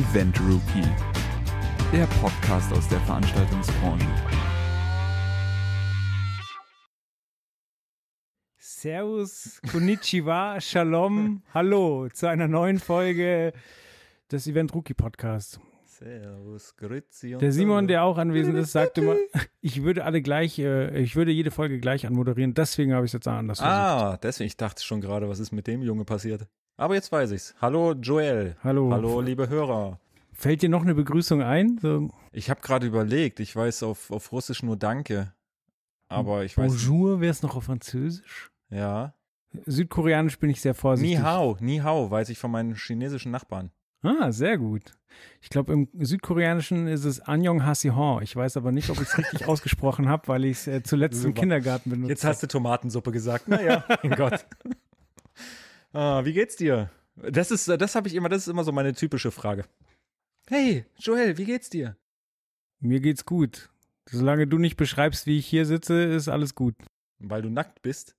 Event Rookie, der Podcast aus der Veranstaltungsbranche. Servus, Konnichiwa, Shalom, hallo zu einer neuen Folge des Event Rookie Podcasts. Servus, Grüezi. der Simon, der auch anwesend ist, sagte mal, ich würde alle gleich, äh, ich würde jede Folge gleich anmoderieren. Deswegen habe ich es jetzt anders ah, versucht. Ah, deswegen. Ich dachte schon gerade, was ist mit dem Junge passiert? Aber jetzt weiß ich's. Hallo Joel. Hallo. Hallo liebe Hörer. Fällt dir noch eine Begrüßung ein? So. Ich habe gerade überlegt. Ich weiß auf, auf Russisch nur Danke. Aber ich weiß. Bonjour wäre es noch auf Französisch? Ja. Südkoreanisch bin ich sehr vorsichtig. Ni hao, ni hao, weiß ich von meinen chinesischen Nachbarn. Ah, sehr gut. Ich glaube, im Südkoreanischen ist es Anjong Hasihon. Ich weiß aber nicht, ob ich es richtig ausgesprochen habe, weil ich es äh, zuletzt Super. im Kindergarten benutzt Jetzt hast du Tomatensuppe gesagt. Naja, mein Gott. Ah, wie geht's dir? Das ist, das habe ich immer, das ist immer so meine typische Frage. Hey, Joel, wie geht's dir? Mir geht's gut. Solange du nicht beschreibst, wie ich hier sitze, ist alles gut. Weil du nackt bist?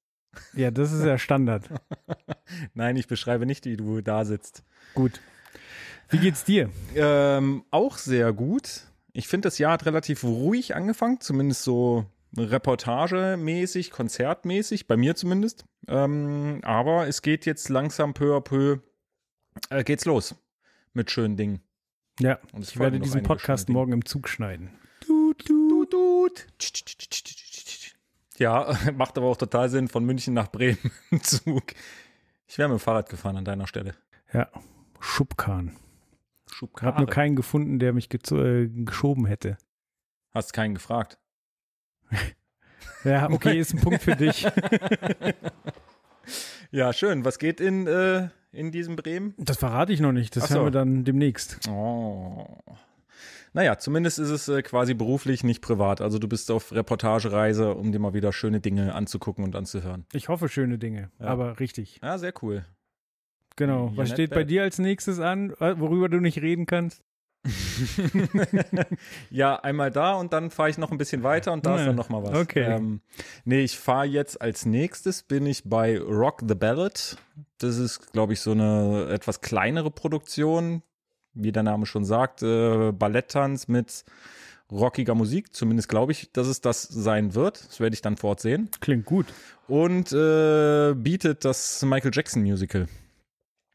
Ja, das ist ja Standard. Nein, ich beschreibe nicht, wie du da sitzt. Gut. Wie geht's dir? Ähm, auch sehr gut. Ich finde, das Jahr hat relativ ruhig angefangen, zumindest so reportagemäßig, konzertmäßig, bei mir zumindest. Ähm, aber es geht jetzt langsam peu à peu, äh, geht's los mit schönen Dingen. Ja, und ich werde diesen Podcast morgen im Zug schneiden. Ja, macht aber auch total Sinn von München nach Bremen im Zug. Ich wäre mit dem Fahrrad gefahren an deiner Stelle. Ja, Schubkahn. Schubkahn. habe nur keinen gefunden, der mich äh, geschoben hätte. Hast keinen gefragt? ja, okay, ist ein Punkt für dich. ja, schön. Was geht in, äh, in diesem Bremen? Das verrate ich noch nicht. Das so. haben wir dann demnächst. Oh. Naja, zumindest ist es äh, quasi beruflich, nicht privat. Also du bist auf Reportagereise, um dir mal wieder schöne Dinge anzugucken und anzuhören. Ich hoffe schöne Dinge, ja. aber richtig. Ja, sehr cool. Genau. Was steht bei äh, dir als nächstes an, worüber du nicht reden kannst? ja, einmal da und dann fahre ich noch ein bisschen weiter und da ist dann noch mal was. Okay. Ähm, nee, ich fahre jetzt als nächstes bin ich bei Rock the Ballad. Das ist, glaube ich, so eine etwas kleinere Produktion, wie der Name schon sagt, äh, Balletttanz mit rockiger Musik. Zumindest glaube ich, dass es das sein wird. Das werde ich dann vor Ort sehen. Klingt gut. Und äh, bietet das Michael Jackson Musical.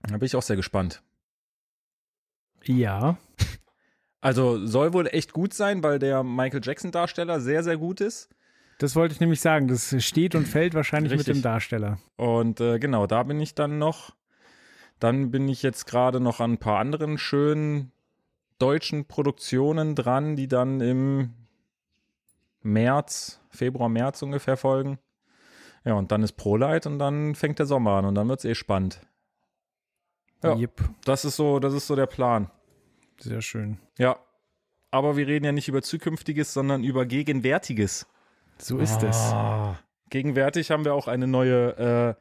Da bin ich auch sehr gespannt. Ja. Also soll wohl echt gut sein, weil der Michael Jackson-Darsteller sehr, sehr gut ist. Das wollte ich nämlich sagen. Das steht und fällt wahrscheinlich Richtig. mit dem Darsteller. Und äh, genau, da bin ich dann noch. Dann bin ich jetzt gerade noch an ein paar anderen schönen deutschen Produktionen dran, die dann im März, Februar, März ungefähr folgen. Ja, und dann ist ProLight und dann fängt der Sommer an und dann wird es eh spannend. Ja, yep. das ist so, das ist so der Plan. Sehr schön. Ja. Aber wir reden ja nicht über Zukünftiges, sondern über Gegenwärtiges. So ist ah. es. Gegenwärtig haben wir auch eine neue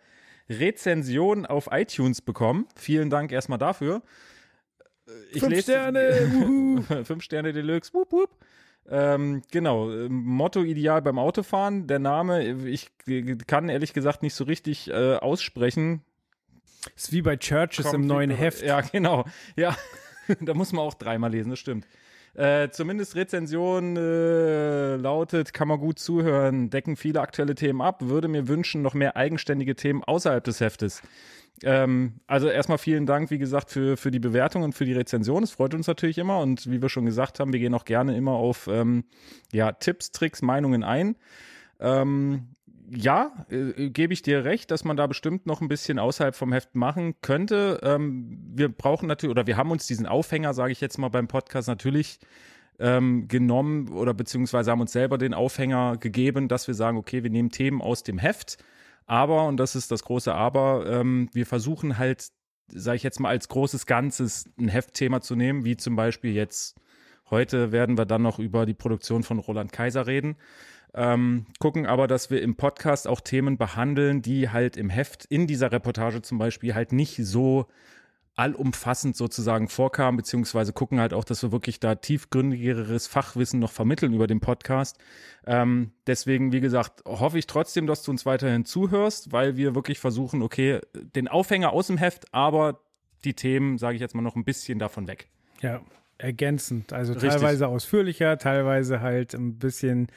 äh, Rezension auf iTunes bekommen. Vielen Dank erstmal dafür. Äh, ich fünf Sterne, fünf Sterne Deluxe, wup, wup. Ähm, genau, äh, Motto ideal beim Autofahren. Der Name, äh, ich kann ehrlich gesagt nicht so richtig äh, aussprechen. Ist wie bei Churches Kommt im neuen Heft. Ja, genau. Ja. da muss man auch dreimal lesen, das stimmt. Äh, zumindest Rezension äh, lautet, kann man gut zuhören, decken viele aktuelle Themen ab, würde mir wünschen, noch mehr eigenständige Themen außerhalb des Heftes. Ähm, also erstmal vielen Dank, wie gesagt, für, für die Bewertung und für die Rezension. Es freut uns natürlich immer und wie wir schon gesagt haben, wir gehen auch gerne immer auf ähm, ja, Tipps, Tricks, Meinungen ein. Ähm, ja, äh, gebe ich dir recht, dass man da bestimmt noch ein bisschen außerhalb vom Heft machen könnte. Ähm, wir brauchen natürlich, oder wir haben uns diesen Aufhänger, sage ich jetzt mal beim Podcast, natürlich ähm, genommen oder beziehungsweise haben uns selber den Aufhänger gegeben, dass wir sagen, okay, wir nehmen Themen aus dem Heft. Aber, und das ist das große Aber, ähm, wir versuchen halt, sage ich jetzt mal, als großes Ganzes ein Heftthema zu nehmen, wie zum Beispiel jetzt heute werden wir dann noch über die Produktion von Roland Kaiser reden ähm, gucken aber, dass wir im Podcast auch Themen behandeln, die halt im Heft in dieser Reportage zum Beispiel halt nicht so allumfassend sozusagen vorkam, beziehungsweise gucken halt auch, dass wir wirklich da tiefgründigeres Fachwissen noch vermitteln über den Podcast. Ähm, deswegen, wie gesagt, hoffe ich trotzdem, dass du uns weiterhin zuhörst, weil wir wirklich versuchen, okay, den Aufhänger aus dem Heft, aber die Themen, sage ich jetzt mal, noch ein bisschen davon weg. Ja, ergänzend. Also Richtig. teilweise ausführlicher, teilweise halt ein bisschen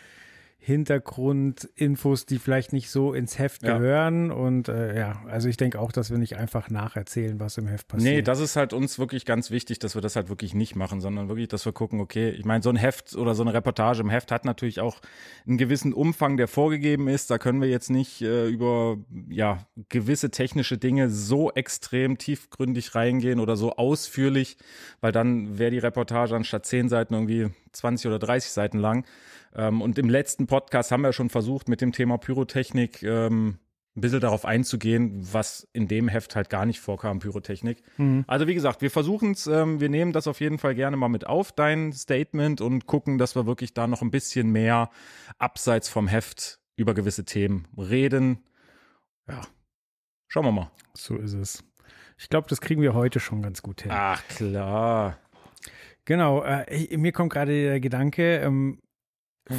Hintergrundinfos, die vielleicht nicht so ins Heft ja. gehören. Und äh, ja, also ich denke auch, dass wir nicht einfach nacherzählen, was im Heft passiert. Nee, das ist halt uns wirklich ganz wichtig, dass wir das halt wirklich nicht machen, sondern wirklich, dass wir gucken, okay, ich meine, so ein Heft oder so eine Reportage im Heft hat natürlich auch einen gewissen Umfang, der vorgegeben ist. Da können wir jetzt nicht äh, über ja, gewisse technische Dinge so extrem tiefgründig reingehen oder so ausführlich, weil dann wäre die Reportage anstatt zehn Seiten irgendwie 20 oder 30 Seiten lang. Ähm, und im letzten Podcast haben wir schon versucht, mit dem Thema Pyrotechnik ähm, ein bisschen darauf einzugehen, was in dem Heft halt gar nicht vorkam, Pyrotechnik. Mhm. Also wie gesagt, wir versuchen es, ähm, wir nehmen das auf jeden Fall gerne mal mit auf, dein Statement, und gucken, dass wir wirklich da noch ein bisschen mehr abseits vom Heft über gewisse Themen reden. Ja, schauen wir mal. So ist es. Ich glaube, das kriegen wir heute schon ganz gut hin. Ach klar. Genau, äh, ich, mir kommt gerade der Gedanke, ähm,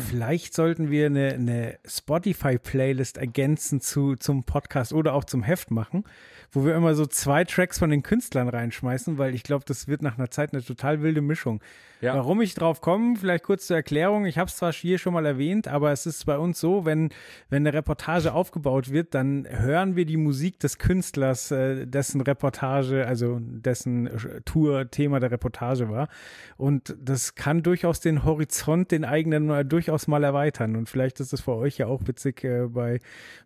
Vielleicht sollten wir eine, eine Spotify-Playlist ergänzen zu, zum Podcast oder auch zum Heft machen, wo wir immer so zwei Tracks von den Künstlern reinschmeißen, weil ich glaube, das wird nach einer Zeit eine total wilde Mischung. Ja. Warum ich drauf komme, vielleicht kurz zur Erklärung. Ich habe es zwar hier schon mal erwähnt, aber es ist bei uns so, wenn, wenn eine Reportage aufgebaut wird, dann hören wir die Musik des Künstlers, äh, dessen Reportage, also dessen äh, Tour Thema der Reportage war. Und das kann durchaus den Horizont, den eigenen äh, durchaus mal erweitern. Und vielleicht ist es für euch ja auch witzig, bei,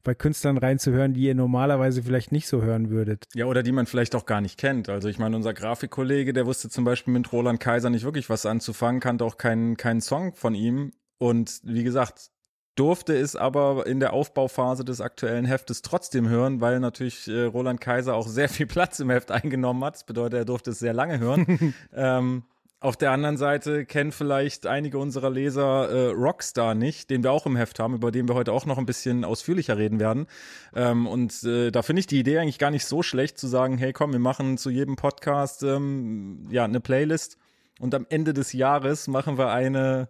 bei Künstlern reinzuhören, die ihr normalerweise vielleicht nicht so hören würdet würdet. Ja, oder die man vielleicht auch gar nicht kennt. Also ich meine, unser Grafikkollege, der wusste zum Beispiel mit Roland Kaiser nicht wirklich was anzufangen, kannte auch keinen, keinen Song von ihm. Und wie gesagt, durfte es aber in der Aufbauphase des aktuellen Heftes trotzdem hören, weil natürlich äh, Roland Kaiser auch sehr viel Platz im Heft eingenommen hat. Das bedeutet, er durfte es sehr lange hören. ähm, auf der anderen Seite kennen vielleicht einige unserer Leser äh, Rockstar nicht, den wir auch im Heft haben, über den wir heute auch noch ein bisschen ausführlicher reden werden. Ähm, und äh, da finde ich die Idee eigentlich gar nicht so schlecht zu sagen, hey komm, wir machen zu jedem Podcast ähm, ja eine Playlist und am Ende des Jahres machen wir eine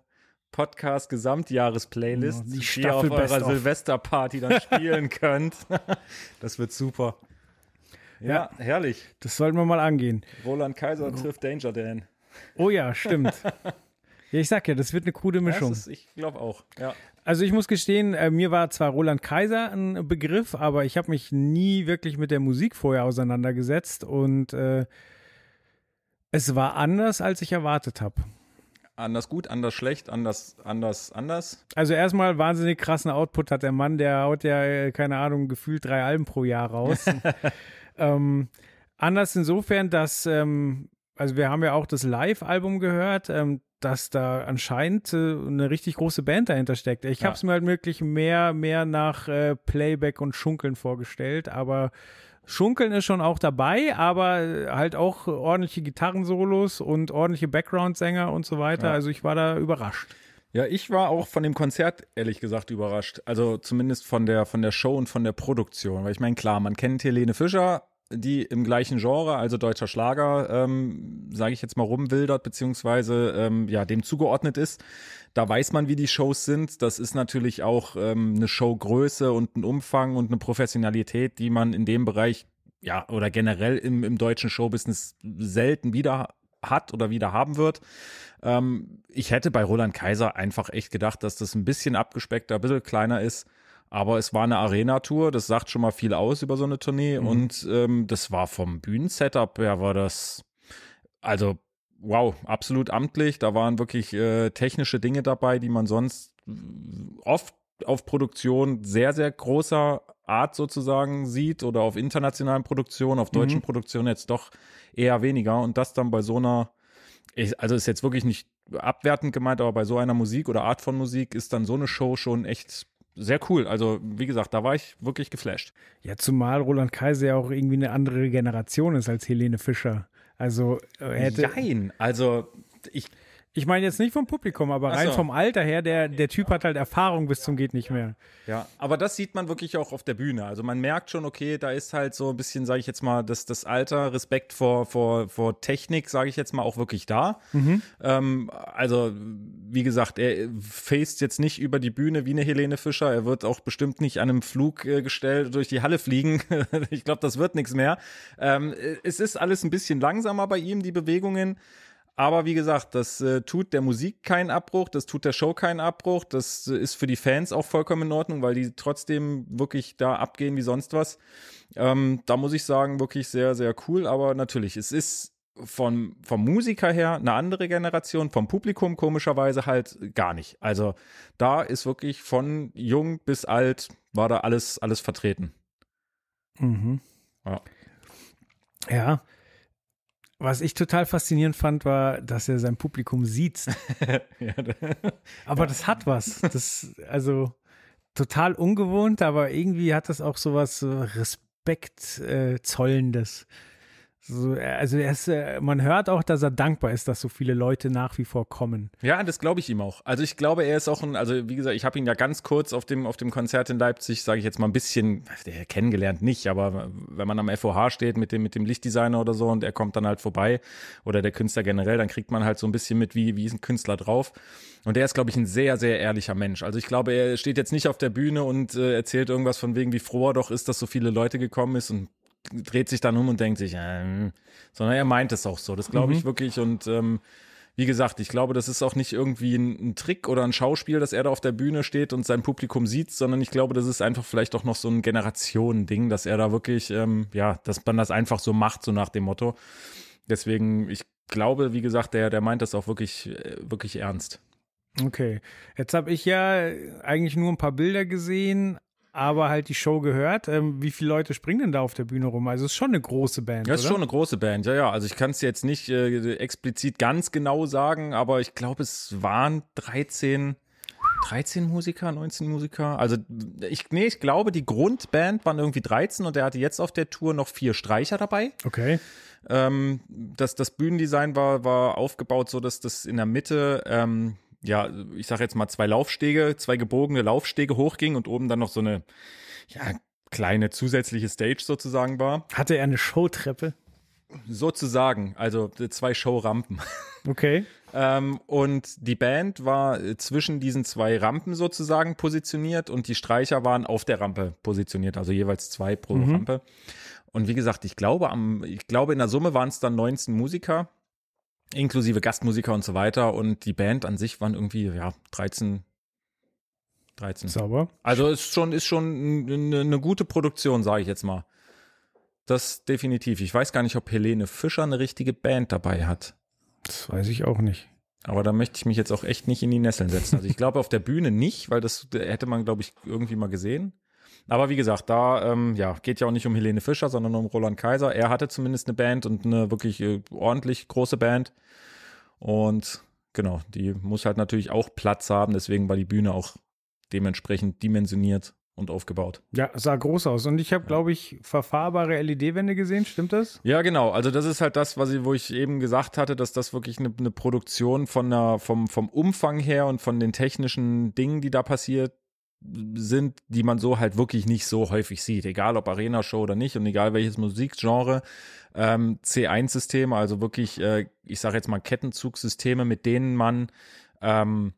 Podcast Gesamtjahres-Playlist, die, die ihr auf eurer Silvesterparty dann spielen könnt. das wird super. Ja, ja, herrlich. Das sollten wir mal angehen. Roland Kaiser trifft Danger Dan. Oh ja, stimmt. ich sag ja, das wird eine krude Mischung. Ist, ich glaube auch, ja. Also ich muss gestehen, äh, mir war zwar Roland Kaiser ein Begriff, aber ich habe mich nie wirklich mit der Musik vorher auseinandergesetzt und äh, es war anders, als ich erwartet habe. Anders gut, anders schlecht, anders, anders, anders. Also erstmal wahnsinnig krassen Output hat der Mann, der haut ja, äh, keine Ahnung, gefühlt drei Alben pro Jahr raus. ähm, anders insofern, dass ähm, also wir haben ja auch das Live-Album gehört, ähm, dass da anscheinend äh, eine richtig große Band dahinter steckt. Ich ja. habe es mir halt wirklich mehr, mehr nach äh, Playback und Schunkeln vorgestellt, aber Schunkeln ist schon auch dabei, aber äh, halt auch ordentliche Gitarrensolos und ordentliche Background-Sänger und so weiter. Ja. Also ich war da überrascht. Ja, ich war auch von dem Konzert ehrlich gesagt überrascht. Also zumindest von der von der Show und von der Produktion, weil ich meine, klar, man kennt Helene Fischer, die im gleichen Genre, also deutscher Schlager, ähm, sage ich jetzt mal, rumwildert, beziehungsweise ähm, ja, dem zugeordnet ist. Da weiß man, wie die Shows sind. Das ist natürlich auch ähm, eine Showgröße und ein Umfang und eine Professionalität, die man in dem Bereich, ja, oder generell im, im deutschen Showbusiness selten wieder hat oder wieder haben wird. Ähm, ich hätte bei Roland Kaiser einfach echt gedacht, dass das ein bisschen abgespeckter, ein bisschen kleiner ist aber es war eine Arena-Tour, das sagt schon mal viel aus über so eine Tournee. Mhm. Und ähm, das war vom Bühnensetup her, war das, also wow, absolut amtlich. Da waren wirklich äh, technische Dinge dabei, die man sonst oft auf Produktion sehr, sehr großer Art sozusagen sieht oder auf internationalen Produktionen, auf deutschen mhm. Produktionen jetzt doch eher weniger. Und das dann bei so einer, also ist jetzt wirklich nicht abwertend gemeint, aber bei so einer Musik oder Art von Musik ist dann so eine Show schon echt sehr cool. Also, wie gesagt, da war ich wirklich geflasht. Ja, zumal Roland Kaiser ja auch irgendwie eine andere Generation ist als Helene Fischer. Also, äh, er hätte. Nein, also ich ich meine jetzt nicht vom Publikum, aber rein so. vom Alter her, der, der Typ hat halt Erfahrung bis zum geht nicht mehr. Ja, aber das sieht man wirklich auch auf der Bühne. Also man merkt schon, okay, da ist halt so ein bisschen, sage ich jetzt mal, das, das Alter, Respekt vor, vor, vor Technik, sage ich jetzt mal, auch wirklich da. Mhm. Ähm, also wie gesagt, er faced jetzt nicht über die Bühne wie eine Helene Fischer. Er wird auch bestimmt nicht an einem Fluggestell äh, durch die Halle fliegen. ich glaube, das wird nichts mehr. Ähm, es ist alles ein bisschen langsamer bei ihm, die Bewegungen. Aber wie gesagt, das äh, tut der Musik keinen Abbruch, das tut der Show keinen Abbruch, das äh, ist für die Fans auch vollkommen in Ordnung, weil die trotzdem wirklich da abgehen wie sonst was. Ähm, da muss ich sagen, wirklich sehr, sehr cool. Aber natürlich, es ist von, vom Musiker her eine andere Generation, vom Publikum komischerweise halt gar nicht. Also da ist wirklich von jung bis alt war da alles, alles vertreten. Mhm. Ja. Ja, was ich total faszinierend fand, war, dass er sein Publikum sieht. ja, aber das hat was. Das, also total ungewohnt, aber irgendwie hat das auch so was Respekt äh, zollendes. So, äh, also er ist, äh, man hört auch, dass er dankbar ist, dass so viele Leute nach wie vor kommen. Ja, das glaube ich ihm auch. Also ich glaube, er ist auch ein, also wie gesagt, ich habe ihn ja ganz kurz auf dem, auf dem Konzert in Leipzig, sage ich jetzt mal ein bisschen, kennengelernt nicht, aber wenn man am FOH steht mit dem, mit dem Lichtdesigner oder so und er kommt dann halt vorbei oder der Künstler generell, dann kriegt man halt so ein bisschen mit, wie, wie ist ein Künstler drauf. Und er ist, glaube ich, ein sehr, sehr ehrlicher Mensch. Also ich glaube, er steht jetzt nicht auf der Bühne und äh, erzählt irgendwas von wegen, wie froh er doch ist, dass so viele Leute gekommen ist und dreht sich dann um und denkt sich, ähm, sondern er meint es auch so. Das glaube ich mhm. wirklich. Und ähm, wie gesagt, ich glaube, das ist auch nicht irgendwie ein, ein, Trick oder ein Schauspiel, dass er da auf der Bühne steht und sein Publikum sieht, sondern ich glaube, das ist einfach vielleicht auch noch so ein Generationending, dass er da wirklich, ähm, ja, dass man das einfach so macht, so nach dem Motto. Deswegen, ich glaube, wie gesagt, der, der meint das auch wirklich, äh, wirklich ernst. Okay, jetzt habe ich ja eigentlich nur ein paar Bilder gesehen, aber halt die Show gehört. Ähm, wie viele Leute springen denn da auf der Bühne rum? Also es ist schon eine große Band. Ja, es ist schon eine große Band, ja, ja. Also ich kann es jetzt nicht äh, explizit ganz genau sagen, aber ich glaube, es waren 13. 13 Musiker, 19 Musiker. Also ich, nee, ich glaube, die Grundband waren irgendwie 13 und er hatte jetzt auf der Tour noch vier Streicher dabei. Okay. Ähm, das, das Bühnendesign war, war aufgebaut so, dass das in der Mitte ähm, ja, ich sag jetzt mal zwei Laufstege, zwei gebogene Laufstege hochging und oben dann noch so eine, ja, kleine zusätzliche Stage sozusagen war. Hatte er eine Showtreppe? Sozusagen, also zwei Showrampen. Okay. ähm, und die Band war äh, zwischen diesen zwei Rampen sozusagen positioniert und die Streicher waren auf der Rampe positioniert, also jeweils zwei pro mhm. Rampe. Und wie gesagt, ich glaube, am, ich glaube, in der Summe waren es dann 19 Musiker inklusive Gastmusiker und so weiter. Und die Band an sich waren irgendwie, ja, 13, 13. Sauber. Also ist schon, ist schon eine, eine gute Produktion, sage ich jetzt mal. Das definitiv. Ich weiß gar nicht, ob Helene Fischer eine richtige Band dabei hat. Das weiß ich auch nicht. Aber da möchte ich mich jetzt auch echt nicht in die Nesseln setzen. Also ich glaube auf der Bühne nicht, weil das hätte man, glaube ich, irgendwie mal gesehen. Aber wie gesagt, da ähm, ja, geht ja auch nicht um Helene Fischer, sondern um Roland Kaiser. Er hatte zumindest eine Band und eine wirklich äh, ordentlich große Band. Und genau, die muss halt natürlich auch Platz haben. Deswegen war die Bühne auch dementsprechend dimensioniert und aufgebaut. Ja, sah groß aus. Und ich habe, glaube ich, verfahrbare LED-Wände gesehen, stimmt das? Ja, genau. Also das ist halt das, was ich, wo ich eben gesagt hatte, dass das wirklich eine, eine Produktion von einer, vom, vom Umfang her und von den technischen Dingen, die da passiert, sind, die man so halt wirklich nicht so häufig sieht, egal ob Arena-Show oder nicht und egal welches Musikgenre. Ähm, C1-Systeme, also wirklich, äh, ich sage jetzt mal Kettenzugsysteme, mit denen man ähm,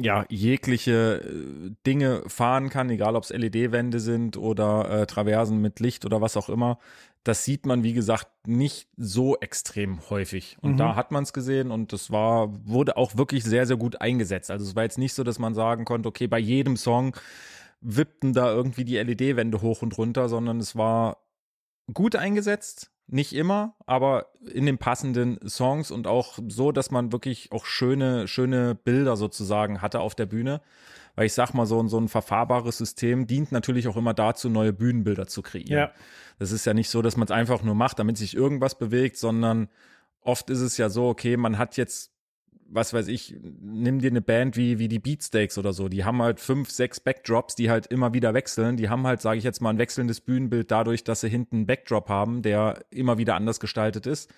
ja, jegliche äh, Dinge fahren kann, egal ob es LED-Wände sind oder äh, Traversen mit Licht oder was auch immer. Das sieht man, wie gesagt, nicht so extrem häufig. Und mhm. da hat man es gesehen und das war, wurde auch wirklich sehr, sehr gut eingesetzt. Also es war jetzt nicht so, dass man sagen konnte, okay, bei jedem Song wippten da irgendwie die LED-Wände hoch und runter, sondern es war gut eingesetzt nicht immer, aber in den passenden Songs und auch so, dass man wirklich auch schöne, schöne Bilder sozusagen hatte auf der Bühne. Weil ich sag mal, so, ein so ein verfahrbares System dient natürlich auch immer dazu, neue Bühnenbilder zu kreieren. Ja. Das ist ja nicht so, dass man es einfach nur macht, damit sich irgendwas bewegt, sondern oft ist es ja so, okay, man hat jetzt was weiß ich, nimm dir eine Band wie, wie die Beatsteaks oder so. Die haben halt fünf, sechs Backdrops, die halt immer wieder wechseln. Die haben halt, sage ich jetzt mal, ein wechselndes Bühnenbild dadurch, dass sie hinten einen Backdrop haben, der immer wieder anders gestaltet ist.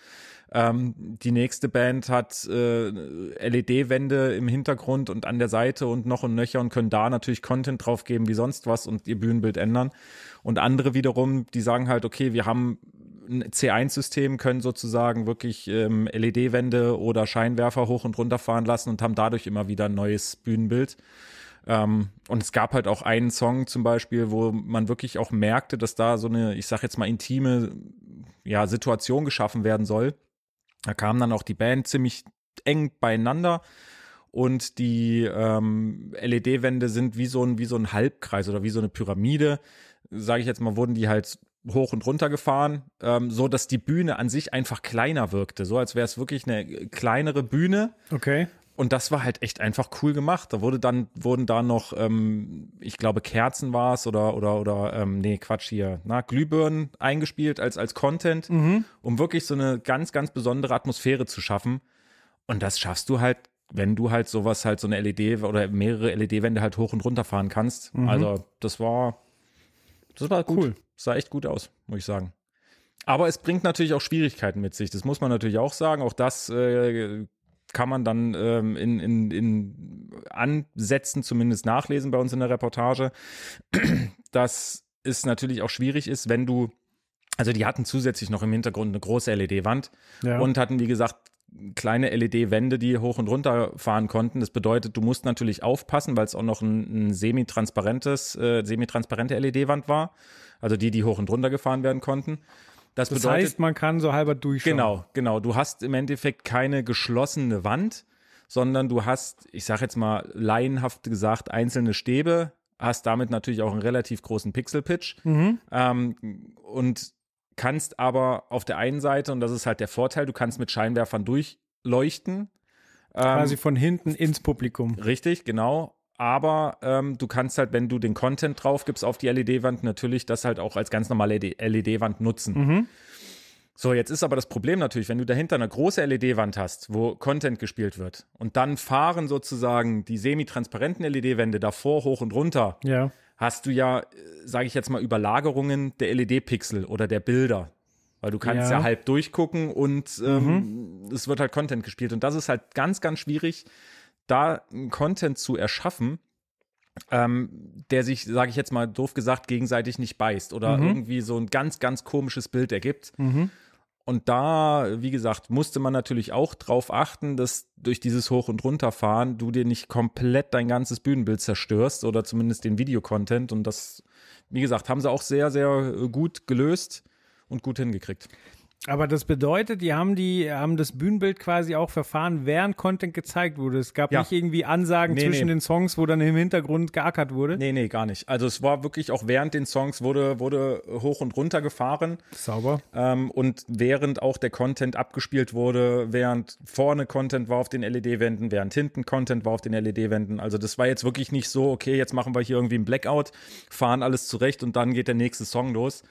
Ähm, die nächste Band hat äh, LED-Wände im Hintergrund und an der Seite und noch und nöcher und können da natürlich Content drauf geben wie sonst was und ihr Bühnenbild ändern. Und andere wiederum, die sagen halt, okay, wir haben ein C1-System können sozusagen wirklich ähm, LED-Wände oder Scheinwerfer hoch und runter fahren lassen und haben dadurch immer wieder ein neues Bühnenbild. Ähm, und es gab halt auch einen Song zum Beispiel, wo man wirklich auch merkte, dass da so eine, ich sag jetzt mal, intime ja, Situation geschaffen werden soll. Da kam dann auch die Band ziemlich eng beieinander und die ähm, LED-Wände sind wie so, ein, wie so ein Halbkreis oder wie so eine Pyramide, sage ich jetzt mal, wurden die halt hoch und runter gefahren, ähm, so dass die Bühne an sich einfach kleiner wirkte, so als wäre es wirklich eine kleinere Bühne. Okay. Und das war halt echt einfach cool gemacht. Da wurde dann wurden da noch, ähm, ich glaube Kerzen war es oder oder oder ähm, nee Quatsch hier, na Glühbirnen eingespielt als als Content, mhm. um wirklich so eine ganz ganz besondere Atmosphäre zu schaffen. Und das schaffst du halt, wenn du halt sowas halt so eine LED oder mehrere LED-Wände halt hoch und runter fahren kannst. Mhm. Also das war das war cool sah echt gut aus, muss ich sagen. Aber es bringt natürlich auch Schwierigkeiten mit sich. Das muss man natürlich auch sagen. Auch das äh, kann man dann ähm, in, in, in Ansätzen zumindest nachlesen bei uns in der Reportage, dass es natürlich auch schwierig ist, wenn du also die hatten zusätzlich noch im Hintergrund eine große LED-Wand ja. und hatten, wie gesagt, kleine LED-Wände, die hoch und runter fahren konnten. Das bedeutet, du musst natürlich aufpassen, weil es auch noch ein, ein semi-transparentes, äh, semi-transparente LED-Wand war. Also die, die hoch und runter gefahren werden konnten. Das, das bedeutet, heißt, man kann so halber durchschauen. Genau, genau. Du hast im Endeffekt keine geschlossene Wand, sondern du hast, ich sage jetzt mal laienhaft gesagt, einzelne Stäbe, hast damit natürlich auch einen relativ großen Pixel-Pitch. Mhm. Ähm, und kannst aber auf der einen Seite, und das ist halt der Vorteil, du kannst mit Scheinwerfern durchleuchten. Quasi ähm, von hinten ins Publikum. Richtig, genau. Aber ähm, du kannst halt, wenn du den Content drauf gibst auf die LED-Wand, natürlich das halt auch als ganz normale LED-Wand nutzen. Mhm. So, jetzt ist aber das Problem natürlich, wenn du dahinter eine große LED-Wand hast, wo Content gespielt wird und dann fahren sozusagen die semi-transparenten LED-Wände davor hoch und runter, ja. hast du ja, äh, sage ich jetzt mal, Überlagerungen der LED-Pixel oder der Bilder. Weil du kannst ja, ja halb durchgucken und ähm, mhm. es wird halt Content gespielt. Und das ist halt ganz, ganz schwierig, da Content zu erschaffen, ähm, der sich, sage ich jetzt mal doof gesagt, gegenseitig nicht beißt oder mhm. irgendwie so ein ganz, ganz komisches Bild ergibt. Mhm. Und da, wie gesagt, musste man natürlich auch drauf achten, dass durch dieses Hoch- und Runterfahren du dir nicht komplett dein ganzes Bühnenbild zerstörst oder zumindest den Videocontent. Und das, wie gesagt, haben sie auch sehr, sehr äh, gut gelöst und gut hingekriegt. Aber das bedeutet, die haben die haben das Bühnenbild quasi auch verfahren, während Content gezeigt wurde. Es gab ja. nicht irgendwie Ansagen nee, zwischen nee. den Songs, wo dann im Hintergrund geackert wurde. Nee, nee, gar nicht. Also es war wirklich auch während den Songs wurde wurde hoch und runter gefahren. Sauber. Ähm, und während auch der Content abgespielt wurde, während vorne Content war auf den LED-Wänden, während hinten Content war auf den LED-Wänden. Also das war jetzt wirklich nicht so, okay, jetzt machen wir hier irgendwie einen Blackout, fahren alles zurecht und dann geht der nächste Song los.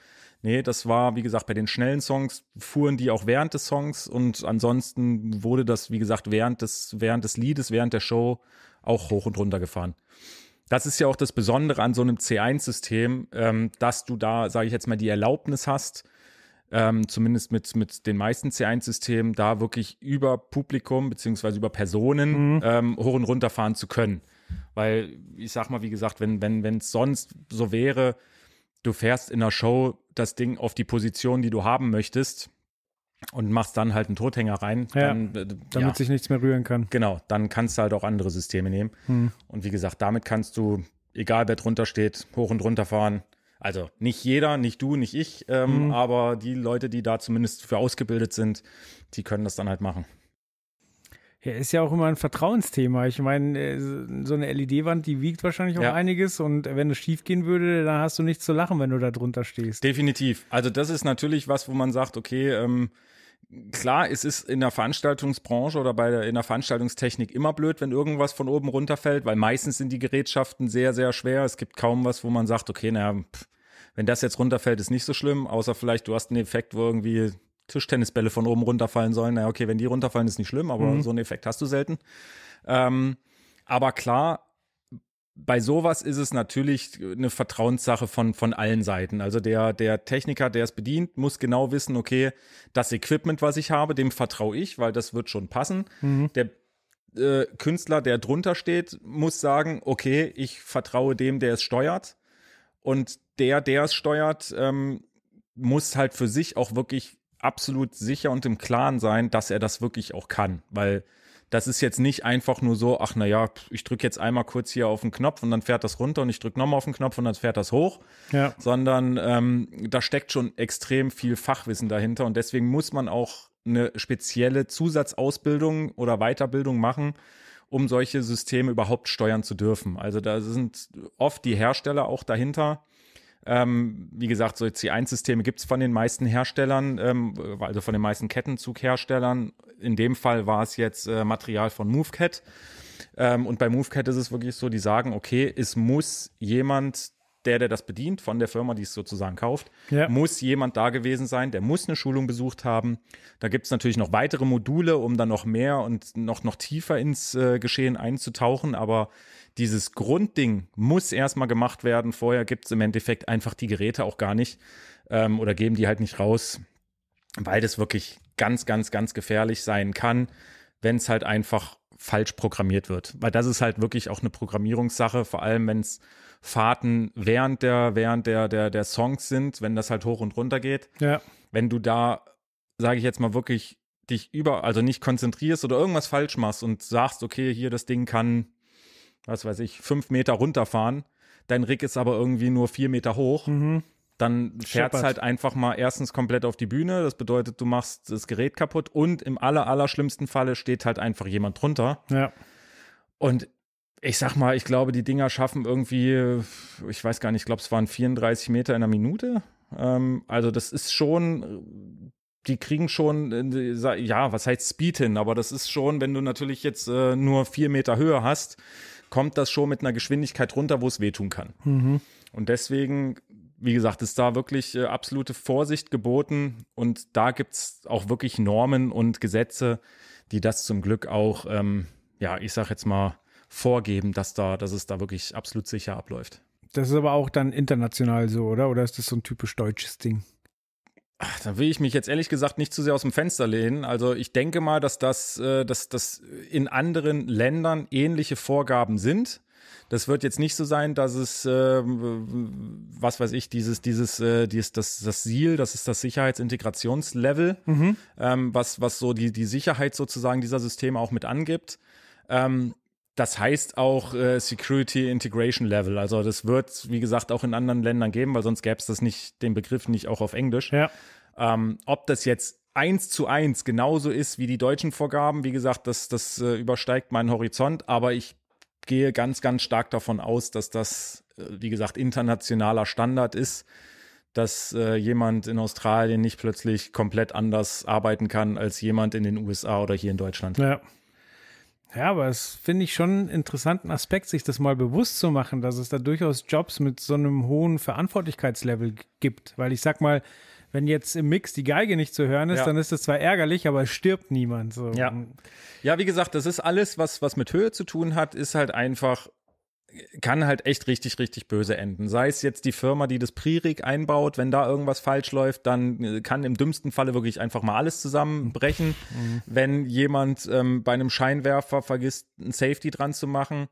Nee, das war, wie gesagt, bei den schnellen Songs fuhren die auch während des Songs und ansonsten wurde das, wie gesagt, während des, während des Liedes, während der Show auch hoch und runter gefahren. Das ist ja auch das Besondere an so einem C1-System, ähm, dass du da, sage ich jetzt mal, die Erlaubnis hast, ähm, zumindest mit, mit den meisten C1-Systemen, da wirklich über Publikum beziehungsweise über Personen mhm. ähm, hoch und runter fahren zu können. Weil ich sag mal, wie gesagt, wenn wenn wenn es sonst so wäre, du fährst in einer Show das Ding auf die Position, die du haben möchtest und machst dann halt einen Tothänger rein. Ja, dann, äh, damit ja. sich nichts mehr rühren kann. Genau, dann kannst du halt auch andere Systeme nehmen. Hm. Und wie gesagt, damit kannst du, egal wer drunter steht, hoch und runter fahren. Also nicht jeder, nicht du, nicht ich, ähm, hm. aber die Leute, die da zumindest für ausgebildet sind, die können das dann halt machen. Ja, ist ja auch immer ein Vertrauensthema. Ich meine, äh, so eine LED-Wand, die wiegt wahrscheinlich auch ja. einiges und wenn es schief gehen würde, dann hast du nichts zu lachen, wenn du da drunter stehst. Definitiv. Also das ist natürlich was, wo man sagt, okay, ähm, klar, es ist in der Veranstaltungsbranche oder bei der, in der Veranstaltungstechnik immer blöd, wenn irgendwas von oben runterfällt, weil meistens sind die Gerätschaften sehr, sehr schwer. Es gibt kaum was, wo man sagt, okay, naja, wenn das jetzt runterfällt, ist nicht so schlimm, außer vielleicht du hast einen Effekt, wo irgendwie Tischtennisbälle von oben runterfallen sollen. Naja, okay, wenn die runterfallen, ist nicht schlimm, aber mhm. so einen Effekt hast du selten. Ähm, aber klar, bei sowas ist es natürlich eine Vertrauenssache von, von allen Seiten. Also der, der Techniker, der es bedient, muss genau wissen, okay, das Equipment, was ich habe, dem vertraue ich, weil das wird schon passen. Mhm. Der äh, Künstler, der drunter steht, muss sagen, okay, ich vertraue dem, der es steuert. Und der, der es steuert, ähm, muss halt für sich auch wirklich absolut sicher und im Klaren sein, dass er das wirklich auch kann, weil das ist jetzt nicht einfach nur so, ach naja, ich drücke jetzt einmal kurz hier auf den Knopf und dann fährt das runter und ich drücke nochmal auf den Knopf und dann fährt das hoch, ja. sondern ähm, da steckt schon extrem viel Fachwissen dahinter und deswegen muss man auch eine spezielle Zusatzausbildung oder Weiterbildung machen, um solche Systeme überhaupt steuern zu dürfen. Also da sind oft die Hersteller auch dahinter ähm, wie gesagt, so C1-Systeme gibt es von den meisten Herstellern, ähm, also von den meisten Kettenzugherstellern. In dem Fall war es jetzt äh, Material von MoveCat. Ähm, und bei MoveCat ist es wirklich so, die sagen, okay, es muss jemand, der, der das bedient, von der Firma, die es sozusagen kauft, ja. muss jemand da gewesen sein, der muss eine Schulung besucht haben. Da gibt es natürlich noch weitere Module, um dann noch mehr und noch, noch tiefer ins äh, Geschehen einzutauchen, aber dieses Grundding muss erstmal gemacht werden. Vorher gibt es im Endeffekt einfach die Geräte auch gar nicht ähm, oder geben die halt nicht raus, weil das wirklich ganz, ganz, ganz gefährlich sein kann, wenn es halt einfach falsch programmiert wird. Weil das ist halt wirklich auch eine Programmierungssache, vor allem wenn es Fahrten während der, während der, der, der Songs sind, wenn das halt hoch und runter geht. Ja. Wenn du da, sage ich jetzt mal, wirklich dich über, also nicht konzentrierst oder irgendwas falsch machst und sagst, okay, hier das Ding kann was weiß ich, fünf Meter runterfahren, dein Rig ist aber irgendwie nur vier Meter hoch, mhm. dann fährt es halt einfach mal erstens komplett auf die Bühne. Das bedeutet, du machst das Gerät kaputt und im aller, aller Falle steht halt einfach jemand drunter. Ja. Und ich sag mal, ich glaube, die Dinger schaffen irgendwie, ich weiß gar nicht, ich glaube, es waren 34 Meter in der Minute. Ähm, also, das ist schon die kriegen schon, äh, ja, was heißt Speed hin, aber das ist schon, wenn du natürlich jetzt äh, nur vier Meter Höhe hast, kommt das schon mit einer Geschwindigkeit runter, wo es wehtun kann. Mhm. Und deswegen, wie gesagt, ist da wirklich äh, absolute Vorsicht geboten und da gibt es auch wirklich Normen und Gesetze, die das zum Glück auch, ähm, ja, ich sag jetzt mal, vorgeben, dass da, dass es da wirklich absolut sicher abläuft. Das ist aber auch dann international so, oder? Oder ist das so ein typisch deutsches Ding? Ach, da will ich mich jetzt ehrlich gesagt nicht zu sehr aus dem Fenster lehnen. Also ich denke mal, dass das, äh, dass das in anderen Ländern ähnliche Vorgaben sind. Das wird jetzt nicht so sein, dass es, äh, was weiß ich, dieses, dieses, äh, dieses, das, das Ziel, das ist das Sicherheitsintegrationslevel, mhm. ähm, was, was so die, die Sicherheit sozusagen dieser Systeme auch mit angibt. Ähm, das heißt auch äh, Security Integration Level. Also das wird, es, wie gesagt, auch in anderen Ländern geben, weil sonst gäbe es das nicht, den Begriff nicht auch auf Englisch. Ja. Ähm, ob das jetzt eins zu eins genauso ist wie die deutschen Vorgaben, wie gesagt, das, das äh, übersteigt meinen Horizont, aber ich gehe ganz, ganz stark davon aus, dass das, äh, wie gesagt, internationaler Standard ist dass äh, jemand in Australien nicht plötzlich komplett anders arbeiten kann als jemand in den USA oder hier in Deutschland. Ja, ja, aber es finde ich schon einen interessanten Aspekt, sich das mal bewusst zu machen, dass es da durchaus Jobs mit so einem hohen Verantwortlichkeitslevel gibt. Weil ich sag mal, wenn jetzt im Mix die Geige nicht zu hören ist, ja. dann ist das zwar ärgerlich, aber es stirbt niemand. So. Ja. ja, wie gesagt, das ist alles, was, was mit Höhe zu tun hat, ist halt einfach kann halt echt richtig, richtig böse enden. Sei es jetzt die Firma, die das Pririg einbaut, wenn da irgendwas falsch läuft, dann äh, kann im dümmsten Falle wirklich einfach mal alles zusammenbrechen. Mhm. Wenn jemand ähm, bei einem Scheinwerfer vergisst, ein Safety dran zu machen,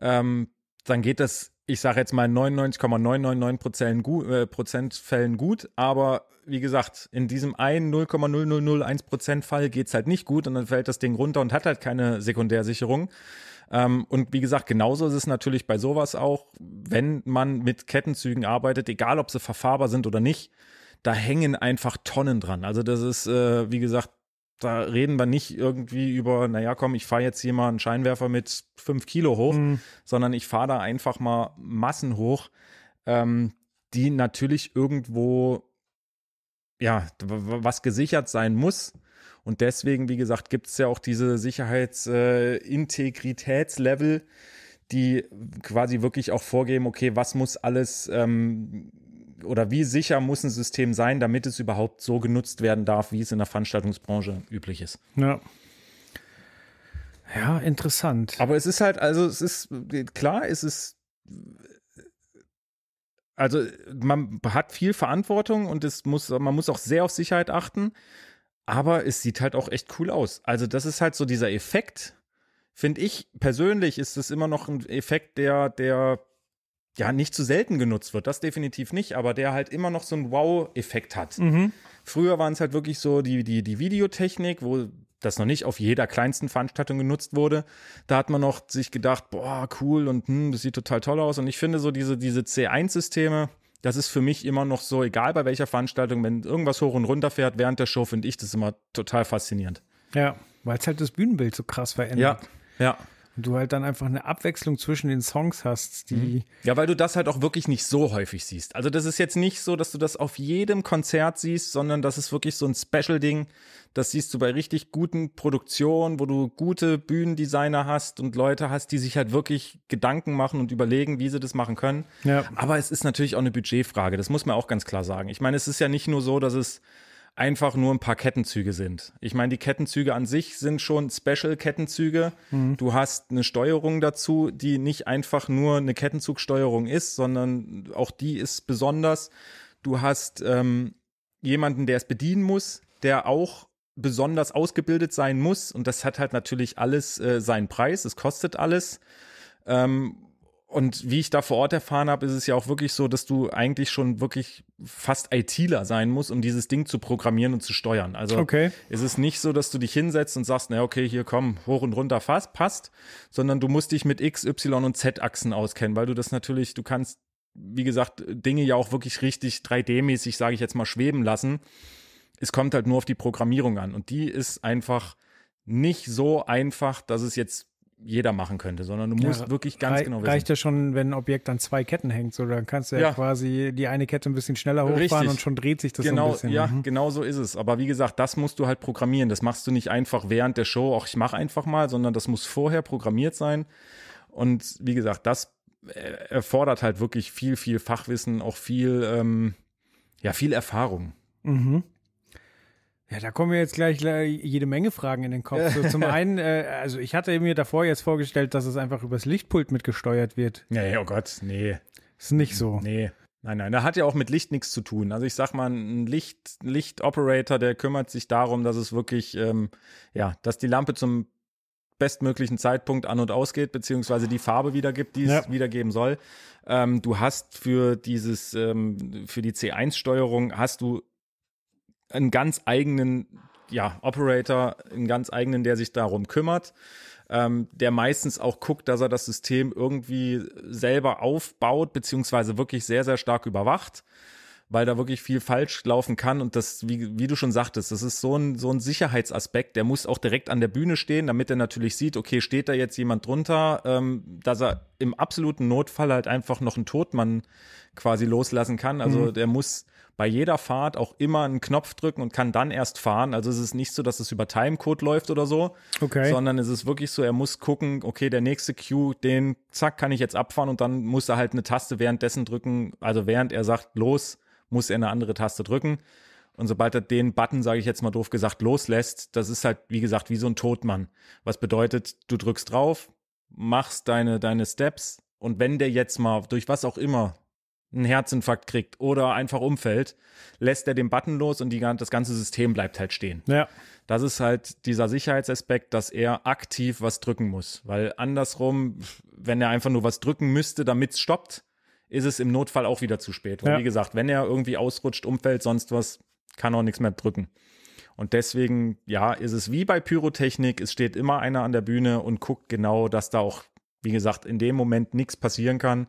ähm, dann geht das, ich sage jetzt mal 99,999 äh, Prozent Fällen gut, aber wie gesagt, in diesem einen 0,0001 Prozent Fall geht's halt nicht gut und dann fällt das Ding runter und hat halt keine Sekundärsicherung. Ähm, und wie gesagt, genauso ist es natürlich bei sowas auch, wenn man mit Kettenzügen arbeitet, egal ob sie verfahrbar sind oder nicht, da hängen einfach Tonnen dran. Also das ist, äh, wie gesagt, da reden wir nicht irgendwie über, naja, komm, ich fahre jetzt hier mal einen Scheinwerfer mit fünf Kilo hoch, mhm. sondern ich fahre da einfach mal Massen hoch, ähm, die natürlich irgendwo, ja, was gesichert sein muss. Und deswegen, wie gesagt, gibt es ja auch diese Sicherheitsintegritätslevel, äh, die quasi wirklich auch vorgeben, okay, was muss alles ähm, oder wie sicher muss ein System sein, damit es überhaupt so genutzt werden darf, wie es in der Veranstaltungsbranche üblich ist. Ja. Ja, interessant. Aber es ist halt, also es ist klar, es ist also man hat viel Verantwortung und es muss, man muss auch sehr auf Sicherheit achten. Aber es sieht halt auch echt cool aus. Also das ist halt so dieser Effekt, finde ich persönlich, ist es immer noch ein Effekt, der, der ja nicht zu selten genutzt wird. Das definitiv nicht, aber der halt immer noch so einen Wow-Effekt hat. Mhm. Früher waren es halt wirklich so die, die, die Videotechnik, wo das noch nicht auf jeder kleinsten Veranstaltung genutzt wurde. Da hat man noch sich gedacht, boah, cool und hm, das sieht total toll aus. Und ich finde so diese, diese C1-Systeme, das ist für mich immer noch so, egal bei welcher Veranstaltung, wenn irgendwas hoch und runter fährt während der Show, finde ich das immer total faszinierend. Ja, weil es halt das Bühnenbild so krass verändert. Ja, ja. Und du halt dann einfach eine Abwechslung zwischen den Songs hast, die. Mhm. Ja, weil du das halt auch wirklich nicht so häufig siehst. Also das ist jetzt nicht so, dass du das auf jedem Konzert siehst, sondern das ist wirklich so ein Special-Ding. Das siehst du bei richtig guten Produktionen, wo du gute Bühnendesigner hast und Leute hast, die sich halt wirklich Gedanken machen und überlegen, wie sie das machen können. Ja. Aber es ist natürlich auch eine Budgetfrage. Das muss man auch ganz klar sagen. Ich meine, es ist ja nicht nur so, dass es einfach nur ein paar Kettenzüge sind. Ich meine, die Kettenzüge an sich sind schon Special-Kettenzüge. Mhm. Du hast eine Steuerung dazu, die nicht einfach nur eine Kettenzugsteuerung ist, sondern auch die ist besonders. Du hast ähm, jemanden, der es bedienen muss, der auch besonders ausgebildet sein muss. Und das hat halt natürlich alles äh, seinen Preis. Es kostet alles. Ähm, und wie ich da vor Ort erfahren habe, ist es ja auch wirklich so, dass du eigentlich schon wirklich fast ITler sein musst, um dieses Ding zu programmieren und zu steuern. Also okay. ist es nicht so, dass du dich hinsetzt und sagst, na okay, hier komm, hoch und runter fast, passt, sondern du musst dich mit X, Y und Z-Achsen auskennen, weil du das natürlich, du kannst, wie gesagt, Dinge ja auch wirklich richtig 3D-mäßig, sage ich jetzt mal, schweben lassen. Es kommt halt nur auf die Programmierung an und die ist einfach nicht so einfach, dass es jetzt jeder machen könnte, sondern du musst ja, wirklich ganz rei genau wissen. Reicht ja schon, wenn ein Objekt an zwei Ketten hängt, so dann kannst du ja, ja. quasi die eine Kette ein bisschen schneller hochfahren Richtig. und schon dreht sich das genau, so ein genau, bisschen. Ja, mhm. genau so ist es. Aber wie gesagt, das musst du halt programmieren. Das machst du nicht einfach während der Show, auch ich mache einfach mal, sondern das muss vorher programmiert sein. Und wie gesagt, das äh, erfordert halt wirklich viel, viel Fachwissen, auch viel, ähm, ja, viel Erfahrung. Mhm. Ja, da kommen mir jetzt gleich jede Menge Fragen in den Kopf. So, zum einen, äh, also ich hatte mir davor jetzt vorgestellt, dass es einfach übers Lichtpult mitgesteuert wird. Nee, oh Gott, nee. Ist nicht so. Nee. Nein, nein, da hat ja auch mit Licht nichts zu tun. Also ich sag mal, ein Licht, Lichtoperator, der kümmert sich darum, dass es wirklich, ähm, ja, dass die Lampe zum bestmöglichen Zeitpunkt an und ausgeht, beziehungsweise die Farbe wiedergibt, die es ja. wiedergeben soll. Ähm, du hast für dieses, ähm, für die C1-Steuerung hast du einen ganz eigenen ja, Operator, einen ganz eigenen, der sich darum kümmert, ähm, der meistens auch guckt, dass er das System irgendwie selber aufbaut, beziehungsweise wirklich sehr, sehr stark überwacht, weil da wirklich viel falsch laufen kann. Und das, wie, wie du schon sagtest, das ist so ein, so ein Sicherheitsaspekt, der muss auch direkt an der Bühne stehen, damit er natürlich sieht, okay, steht da jetzt jemand drunter, ähm, dass er im absoluten Notfall halt einfach noch einen Todmann quasi loslassen kann. Also mhm. der muss bei jeder Fahrt auch immer einen Knopf drücken und kann dann erst fahren. Also es ist nicht so, dass es über Timecode läuft oder so, okay. sondern es ist wirklich so, er muss gucken, okay, der nächste Cue, den, zack, kann ich jetzt abfahren und dann muss er halt eine Taste währenddessen drücken. Also während er sagt, los, muss er eine andere Taste drücken. Und sobald er den Button, sage ich jetzt mal doof gesagt, loslässt, das ist halt, wie gesagt, wie so ein Todmann. Was bedeutet, du drückst drauf, machst deine, deine Steps und wenn der jetzt mal durch was auch immer einen Herzinfarkt kriegt oder einfach umfällt, lässt er den Button los und die, das ganze System bleibt halt stehen. Ja. Das ist halt dieser Sicherheitsaspekt, dass er aktiv was drücken muss. Weil andersrum, wenn er einfach nur was drücken müsste, damit es stoppt, ist es im Notfall auch wieder zu spät. Weil ja. wie gesagt, wenn er irgendwie ausrutscht, umfällt, sonst was, kann auch nichts mehr drücken. Und deswegen, ja, ist es wie bei Pyrotechnik, es steht immer einer an der Bühne und guckt genau, dass da auch, wie gesagt, in dem Moment nichts passieren kann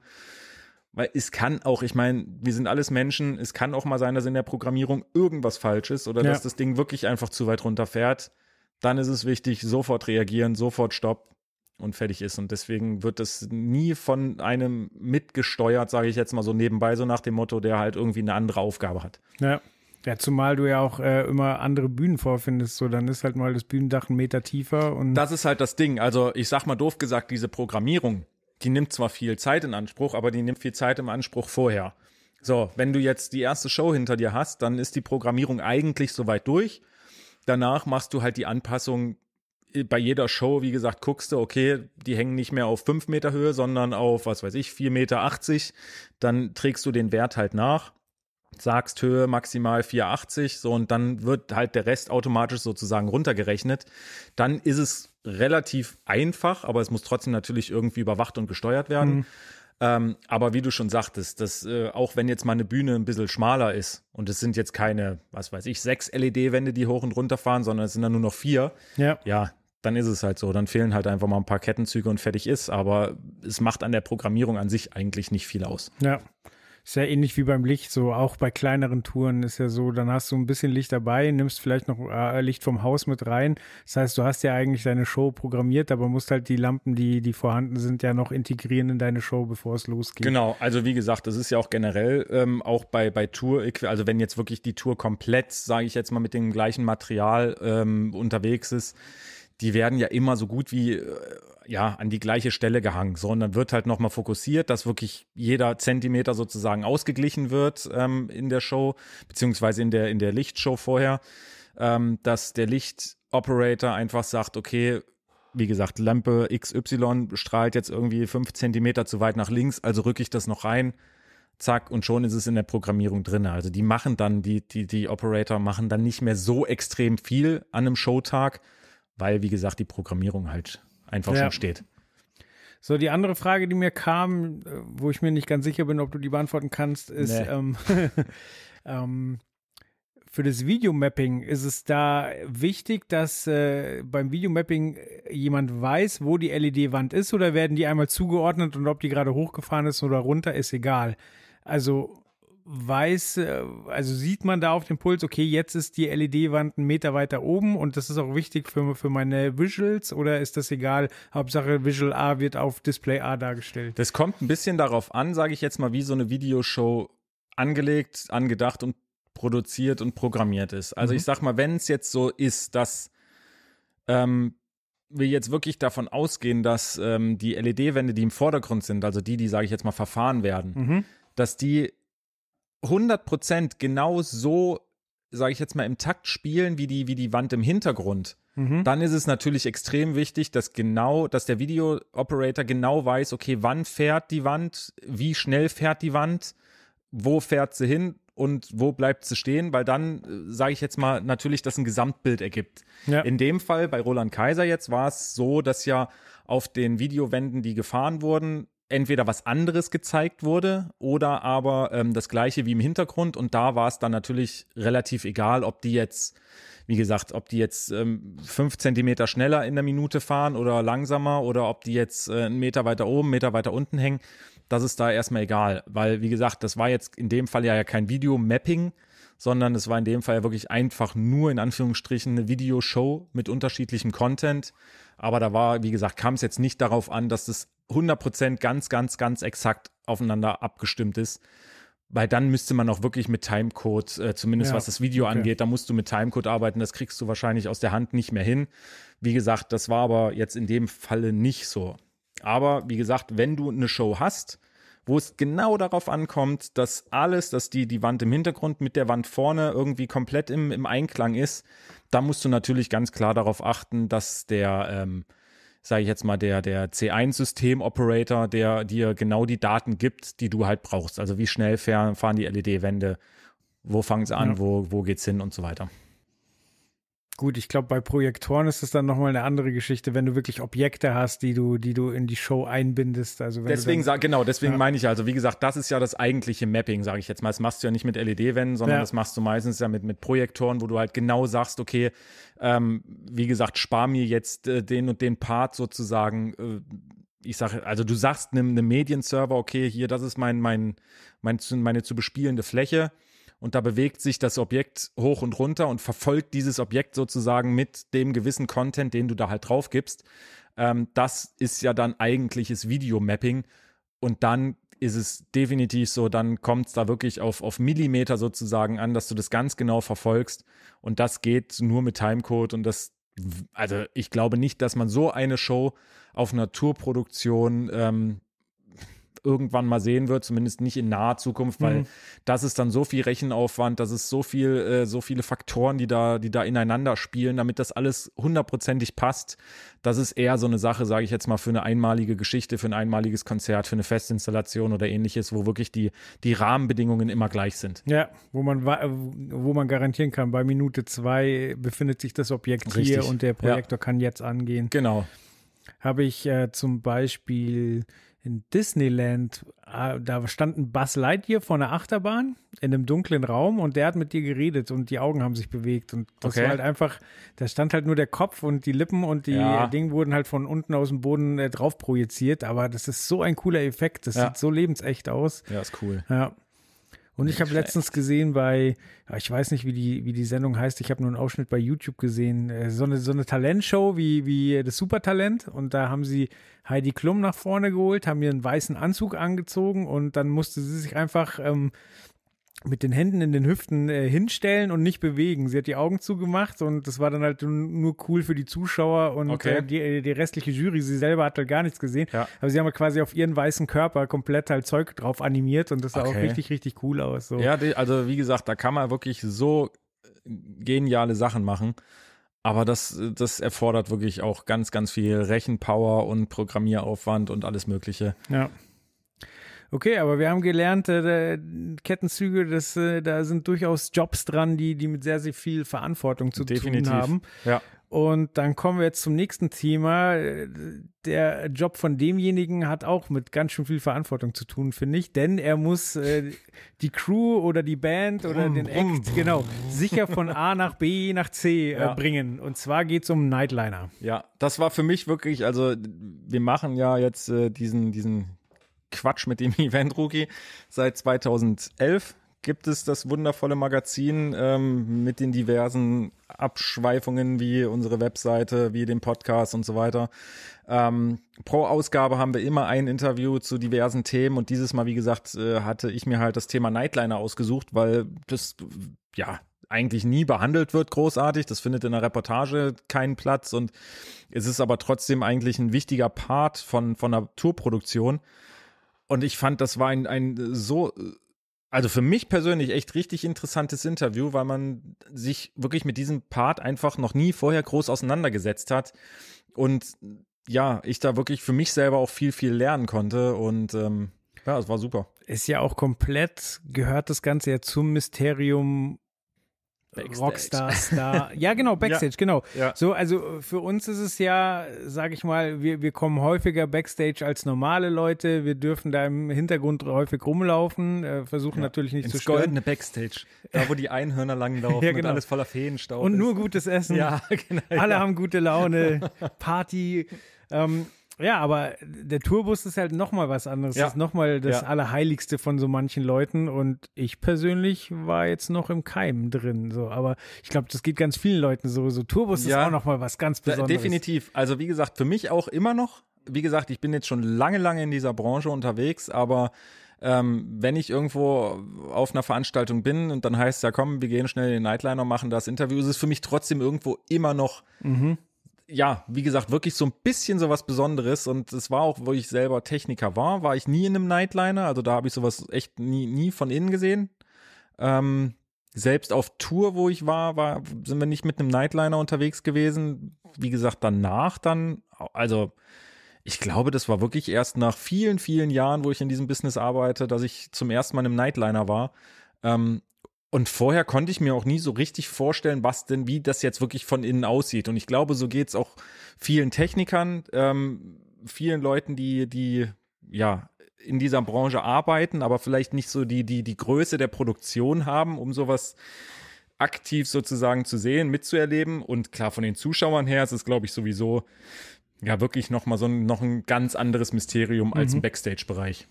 weil es kann auch, ich meine, wir sind alles Menschen, es kann auch mal sein, dass in der Programmierung irgendwas falsch ist oder ja. dass das Ding wirklich einfach zu weit runterfährt. Dann ist es wichtig, sofort reagieren, sofort Stopp und fertig ist. Und deswegen wird das nie von einem mitgesteuert, sage ich jetzt mal so nebenbei, so nach dem Motto, der halt irgendwie eine andere Aufgabe hat. Ja. Ja, zumal du ja auch äh, immer andere Bühnen vorfindest, so dann ist halt mal das Bühnendach einen Meter tiefer und. Das ist halt das Ding. Also ich sag mal doof gesagt, diese Programmierung, die nimmt zwar viel Zeit in Anspruch, aber die nimmt viel Zeit im Anspruch vorher. So, wenn du jetzt die erste Show hinter dir hast, dann ist die Programmierung eigentlich soweit durch. Danach machst du halt die Anpassung äh, bei jeder Show, wie gesagt, guckst du, okay, die hängen nicht mehr auf fünf Meter Höhe, sondern auf, was weiß ich, vier Meter. achtzig. Dann trägst du den Wert halt nach, sagst Höhe maximal 4,80, so und dann wird halt der Rest automatisch sozusagen runtergerechnet. Dann ist es relativ einfach, aber es muss trotzdem natürlich irgendwie überwacht und gesteuert werden. Mhm. Ähm, aber wie du schon sagtest, dass äh, auch wenn jetzt mal eine Bühne ein bisschen schmaler ist und es sind jetzt keine, was weiß ich, sechs LED-Wände, die hoch und runter fahren, sondern es sind dann nur noch vier, ja. ja, dann ist es halt so. Dann fehlen halt einfach mal ein paar Kettenzüge und fertig ist. Aber es macht an der Programmierung an sich eigentlich nicht viel aus. Ja ist ja ähnlich wie beim Licht, so auch bei kleineren Touren ist ja so, dann hast du ein bisschen Licht dabei, nimmst vielleicht noch äh, Licht vom Haus mit rein. Das heißt, du hast ja eigentlich deine Show programmiert, aber musst halt die Lampen, die, die vorhanden sind, ja noch integrieren in deine Show, bevor es losgeht. Genau, also wie gesagt, das ist ja auch generell ähm, auch bei, bei Tour, also wenn jetzt wirklich die Tour komplett, sage ich jetzt mal, mit dem gleichen Material ähm, unterwegs ist, die werden ja immer so gut wie äh, ja, an die gleiche Stelle gehangen, sondern wird halt nochmal fokussiert, dass wirklich jeder Zentimeter sozusagen ausgeglichen wird ähm, in der Show, beziehungsweise in der, in der Lichtshow vorher, ähm, dass der Lichtoperator einfach sagt, okay, wie gesagt, Lampe XY strahlt jetzt irgendwie fünf Zentimeter zu weit nach links, also rücke ich das noch rein, zack, und schon ist es in der Programmierung drin. Also die machen dann, die, die, die Operator machen dann nicht mehr so extrem viel an einem Showtag, weil, wie gesagt, die Programmierung halt einfach ja. schon steht. So, die andere Frage, die mir kam, äh, wo ich mir nicht ganz sicher bin, ob du die beantworten kannst, ist nee. ähm, ähm, für das Videomapping ist es da wichtig, dass äh, beim Videomapping jemand weiß, wo die LED-Wand ist oder werden die einmal zugeordnet und ob die gerade hochgefahren ist oder runter, ist egal. Also weiß, äh, also sieht man da auf dem Puls, okay, jetzt ist die LED-Wand einen Meter weiter oben und das ist auch wichtig für, für meine Visuals oder ist das egal? Hauptsache Visual A wird auf Display A dargestellt. Das kommt ein bisschen darauf an, sage ich jetzt mal, wie so eine Videoshow angelegt, angedacht und produziert und programmiert ist. Also mhm. ich sag mal, wenn es jetzt so ist, dass ähm, wir jetzt wirklich davon ausgehen, dass ähm, die LED-Wände, die im Vordergrund sind, also die, die, sage ich jetzt mal, verfahren werden, mhm. dass die 100 genau so, sage ich jetzt mal, im Takt spielen wie die, wie die Wand im Hintergrund, mhm. dann ist es natürlich extrem wichtig, dass genau, dass der Video-Operator genau weiß, okay, wann fährt die Wand, wie schnell fährt die Wand, wo fährt sie hin, und wo bleibt sie stehen, weil dann äh, sage ich jetzt mal natürlich, das ein Gesamtbild ergibt. Ja. In dem Fall bei Roland Kaiser jetzt war es so, dass ja auf den Videowänden, die gefahren wurden, entweder was anderes gezeigt wurde oder aber ähm, das gleiche wie im Hintergrund und da war es dann natürlich relativ egal, ob die jetzt, wie gesagt, ob die jetzt ähm, fünf Zentimeter schneller in der Minute fahren oder langsamer oder ob die jetzt äh, einen Meter weiter oben, einen Meter weiter unten hängen, das ist da erstmal egal, weil wie gesagt, das war jetzt in dem Fall ja kein Video-Mapping, sondern es war in dem Fall ja wirklich einfach nur in Anführungsstrichen eine Videoshow mit unterschiedlichem Content, aber da war, wie gesagt, kam es jetzt nicht darauf an, dass das 100% ganz, ganz, ganz exakt aufeinander abgestimmt ist. Weil dann müsste man auch wirklich mit Timecode, äh, zumindest ja, was das Video okay. angeht, da musst du mit Timecode arbeiten. Das kriegst du wahrscheinlich aus der Hand nicht mehr hin. Wie gesagt, das war aber jetzt in dem Falle nicht so. Aber wie gesagt, wenn du eine Show hast, wo es genau darauf ankommt, dass alles, dass die, die Wand im Hintergrund mit der Wand vorne irgendwie komplett im, im Einklang ist, da musst du natürlich ganz klar darauf achten, dass der, ähm, sage ich jetzt mal, der, der C1-System-Operator, der dir genau die Daten gibt, die du halt brauchst. Also wie schnell fahren die LED-Wände, wo fangen sie an, ja. wo, wo es hin und so weiter. Gut, ich glaube, bei Projektoren ist es dann nochmal eine andere Geschichte, wenn du wirklich Objekte hast, die du, die du in die Show einbindest. Also deswegen sag, genau, deswegen ja. meine ich also, wie gesagt, das ist ja das eigentliche Mapping, sage ich jetzt mal. Das machst du ja nicht mit LED-Wänden, sondern ja. das machst du meistens ja mit, mit Projektoren, wo du halt genau sagst, okay, ähm, wie gesagt, spar mir jetzt äh, den und den Part sozusagen. Äh, ich sage, also du sagst einem, einem Medienserver, okay, hier, das ist mein, mein, mein, meine zu bespielende Fläche und da bewegt sich das Objekt hoch und runter und verfolgt dieses Objekt sozusagen mit dem gewissen Content, den du da halt drauf gibst. Ähm, das ist ja dann eigentliches Videomapping und dann ist es definitiv so, dann kommt es da wirklich auf, auf Millimeter sozusagen an, dass du das ganz genau verfolgst und das geht nur mit Timecode und das, also ich glaube nicht, dass man so eine Show auf Naturproduktion ähm, irgendwann mal sehen wird, zumindest nicht in naher Zukunft, weil mhm. das ist dann so viel Rechenaufwand, das ist so viel, äh, so viele Faktoren, die da, die da ineinander spielen, damit das alles hundertprozentig passt. Das ist eher so eine Sache, sage ich jetzt mal, für eine einmalige Geschichte, für ein einmaliges Konzert, für eine Festinstallation oder ähnliches, wo wirklich die, die Rahmenbedingungen immer gleich sind. Ja, wo man, wo man garantieren kann, bei Minute zwei befindet sich das Objekt Richtig. hier und der Projektor ja. kann jetzt angehen. Genau. Habe ich äh, zum Beispiel in Disneyland, ah, da stand ein Buzz Lightyear vor einer Achterbahn in einem dunklen Raum und der hat mit dir geredet und die Augen haben sich bewegt und das okay. war halt einfach, da stand halt nur der Kopf und die Lippen und die ja. Dinge wurden halt von unten aus dem Boden äh, drauf projiziert, aber das ist so ein cooler Effekt, das ja. sieht so lebensecht aus. Ja, ist cool. Ja. Und ich habe letztens gesehen bei, ich weiß nicht, wie die, wie die Sendung heißt, ich habe nur einen Ausschnitt bei YouTube gesehen, äh, so eine, so eine Talentshow wie, wie das Supertalent. Und da haben sie Heidi Klum nach vorne geholt, haben ihr einen weißen Anzug angezogen und dann musste sie sich einfach ähm, mit den Händen in den Hüften äh, hinstellen und nicht bewegen. Sie hat die Augen zugemacht und das war dann halt nur cool für die Zuschauer und okay. äh, die, äh, die restliche Jury, sie selber hat halt gar nichts gesehen. Ja. Aber sie haben halt quasi auf ihren weißen Körper komplett halt Zeug drauf animiert und das sah okay. auch richtig, richtig cool aus. So. Ja, also wie gesagt, da kann man wirklich so äh, geniale Sachen machen. Aber das, das erfordert wirklich auch ganz, ganz viel Rechenpower und Programmieraufwand und alles Mögliche. Ja. Okay, aber wir haben gelernt, äh, Kettenzüge, das, äh, da sind durchaus Jobs dran, die, die mit sehr, sehr viel Verantwortung zu Definitiv. tun haben. Ja. Und dann kommen wir jetzt zum nächsten Thema. Der Job von demjenigen hat auch mit ganz schön viel Verantwortung zu tun, finde ich, denn er muss äh, die Crew oder die Band oder brum, den Act, brum. genau, sicher von A nach B nach C äh, ja. bringen. Und zwar geht es um Nightliner. Ja, das war für mich wirklich, also wir machen ja jetzt äh, diesen, diesen, Quatsch mit dem Event Rookie. Seit 2011 gibt es das wundervolle Magazin ähm, mit den diversen Abschweifungen wie unsere Webseite, wie dem Podcast und so weiter. Ähm, pro Ausgabe haben wir immer ein Interview zu diversen Themen und dieses Mal, wie gesagt, äh, hatte ich mir halt das Thema Nightliner ausgesucht, weil das, ja, eigentlich nie behandelt wird, großartig. Das findet in der Reportage keinen Platz und es ist aber trotzdem eigentlich ein wichtiger Part von, von der Tourproduktion. Und ich fand, das war ein, ein so, also für mich persönlich echt richtig interessantes Interview, weil man sich wirklich mit diesem Part einfach noch nie vorher groß auseinandergesetzt hat. Und ja, ich da wirklich für mich selber auch viel, viel lernen konnte. Und ähm, ja, es war super. Ist ja auch komplett, gehört das Ganze ja zum Mysterium Backstage. Rockstar, Star. ja, genau, Backstage, ja, genau. Ja. So, also äh, für uns ist es ja, sag ich mal, wir, wir kommen häufiger Backstage als normale Leute. Wir dürfen da im Hintergrund häufig rumlaufen, äh, versuchen ja, natürlich nicht zu stören. goldene Backstage, da wo die Einhörner langlaufen ja, genau. und alles voller Feenstaub Und ist. nur gutes Essen. Ja, genau. Alle haben gute Laune, Party. Ähm, ja, aber der Tourbus ist halt nochmal was anderes. Ja. Das ist nochmal das ja. Allerheiligste von so manchen Leuten. Und ich persönlich war jetzt noch im Keim drin. So, aber ich glaube, das geht ganz vielen Leuten so. So Tourbus ja. ist auch nochmal was ganz Besonderes. Definitiv. Also wie gesagt, für mich auch immer noch. Wie gesagt, ich bin jetzt schon lange, lange in dieser Branche unterwegs, aber ähm, wenn ich irgendwo auf einer Veranstaltung bin und dann heißt es ja, komm, wir gehen schnell in den Nightliner machen das Interview, ist es für mich trotzdem irgendwo immer noch mhm ja, wie gesagt, wirklich so ein bisschen so was Besonderes. Und es war auch, wo ich selber Techniker war, war ich nie in einem Nightliner. Also da habe ich sowas echt nie, nie von innen gesehen. Ähm, selbst auf Tour, wo ich war, war, sind wir nicht mit einem Nightliner unterwegs gewesen. Wie gesagt, danach dann, also ich glaube, das war wirklich erst nach vielen, vielen Jahren, wo ich in diesem Business arbeite, dass ich zum ersten Mal im Nightliner war. Ähm, und vorher konnte ich mir auch nie so richtig vorstellen, was denn, wie das jetzt wirklich von innen aussieht. Und ich glaube, so geht's auch vielen Technikern, ähm, vielen Leuten, die, die, ja, in dieser Branche arbeiten, aber vielleicht nicht so die, die, die Größe der Produktion haben, um sowas aktiv sozusagen zu sehen, mitzuerleben. Und klar, von den Zuschauern her ist es, glaube ich, sowieso ja wirklich nochmal so ein, noch ein ganz anderes Mysterium als mhm. im Backstage-Bereich.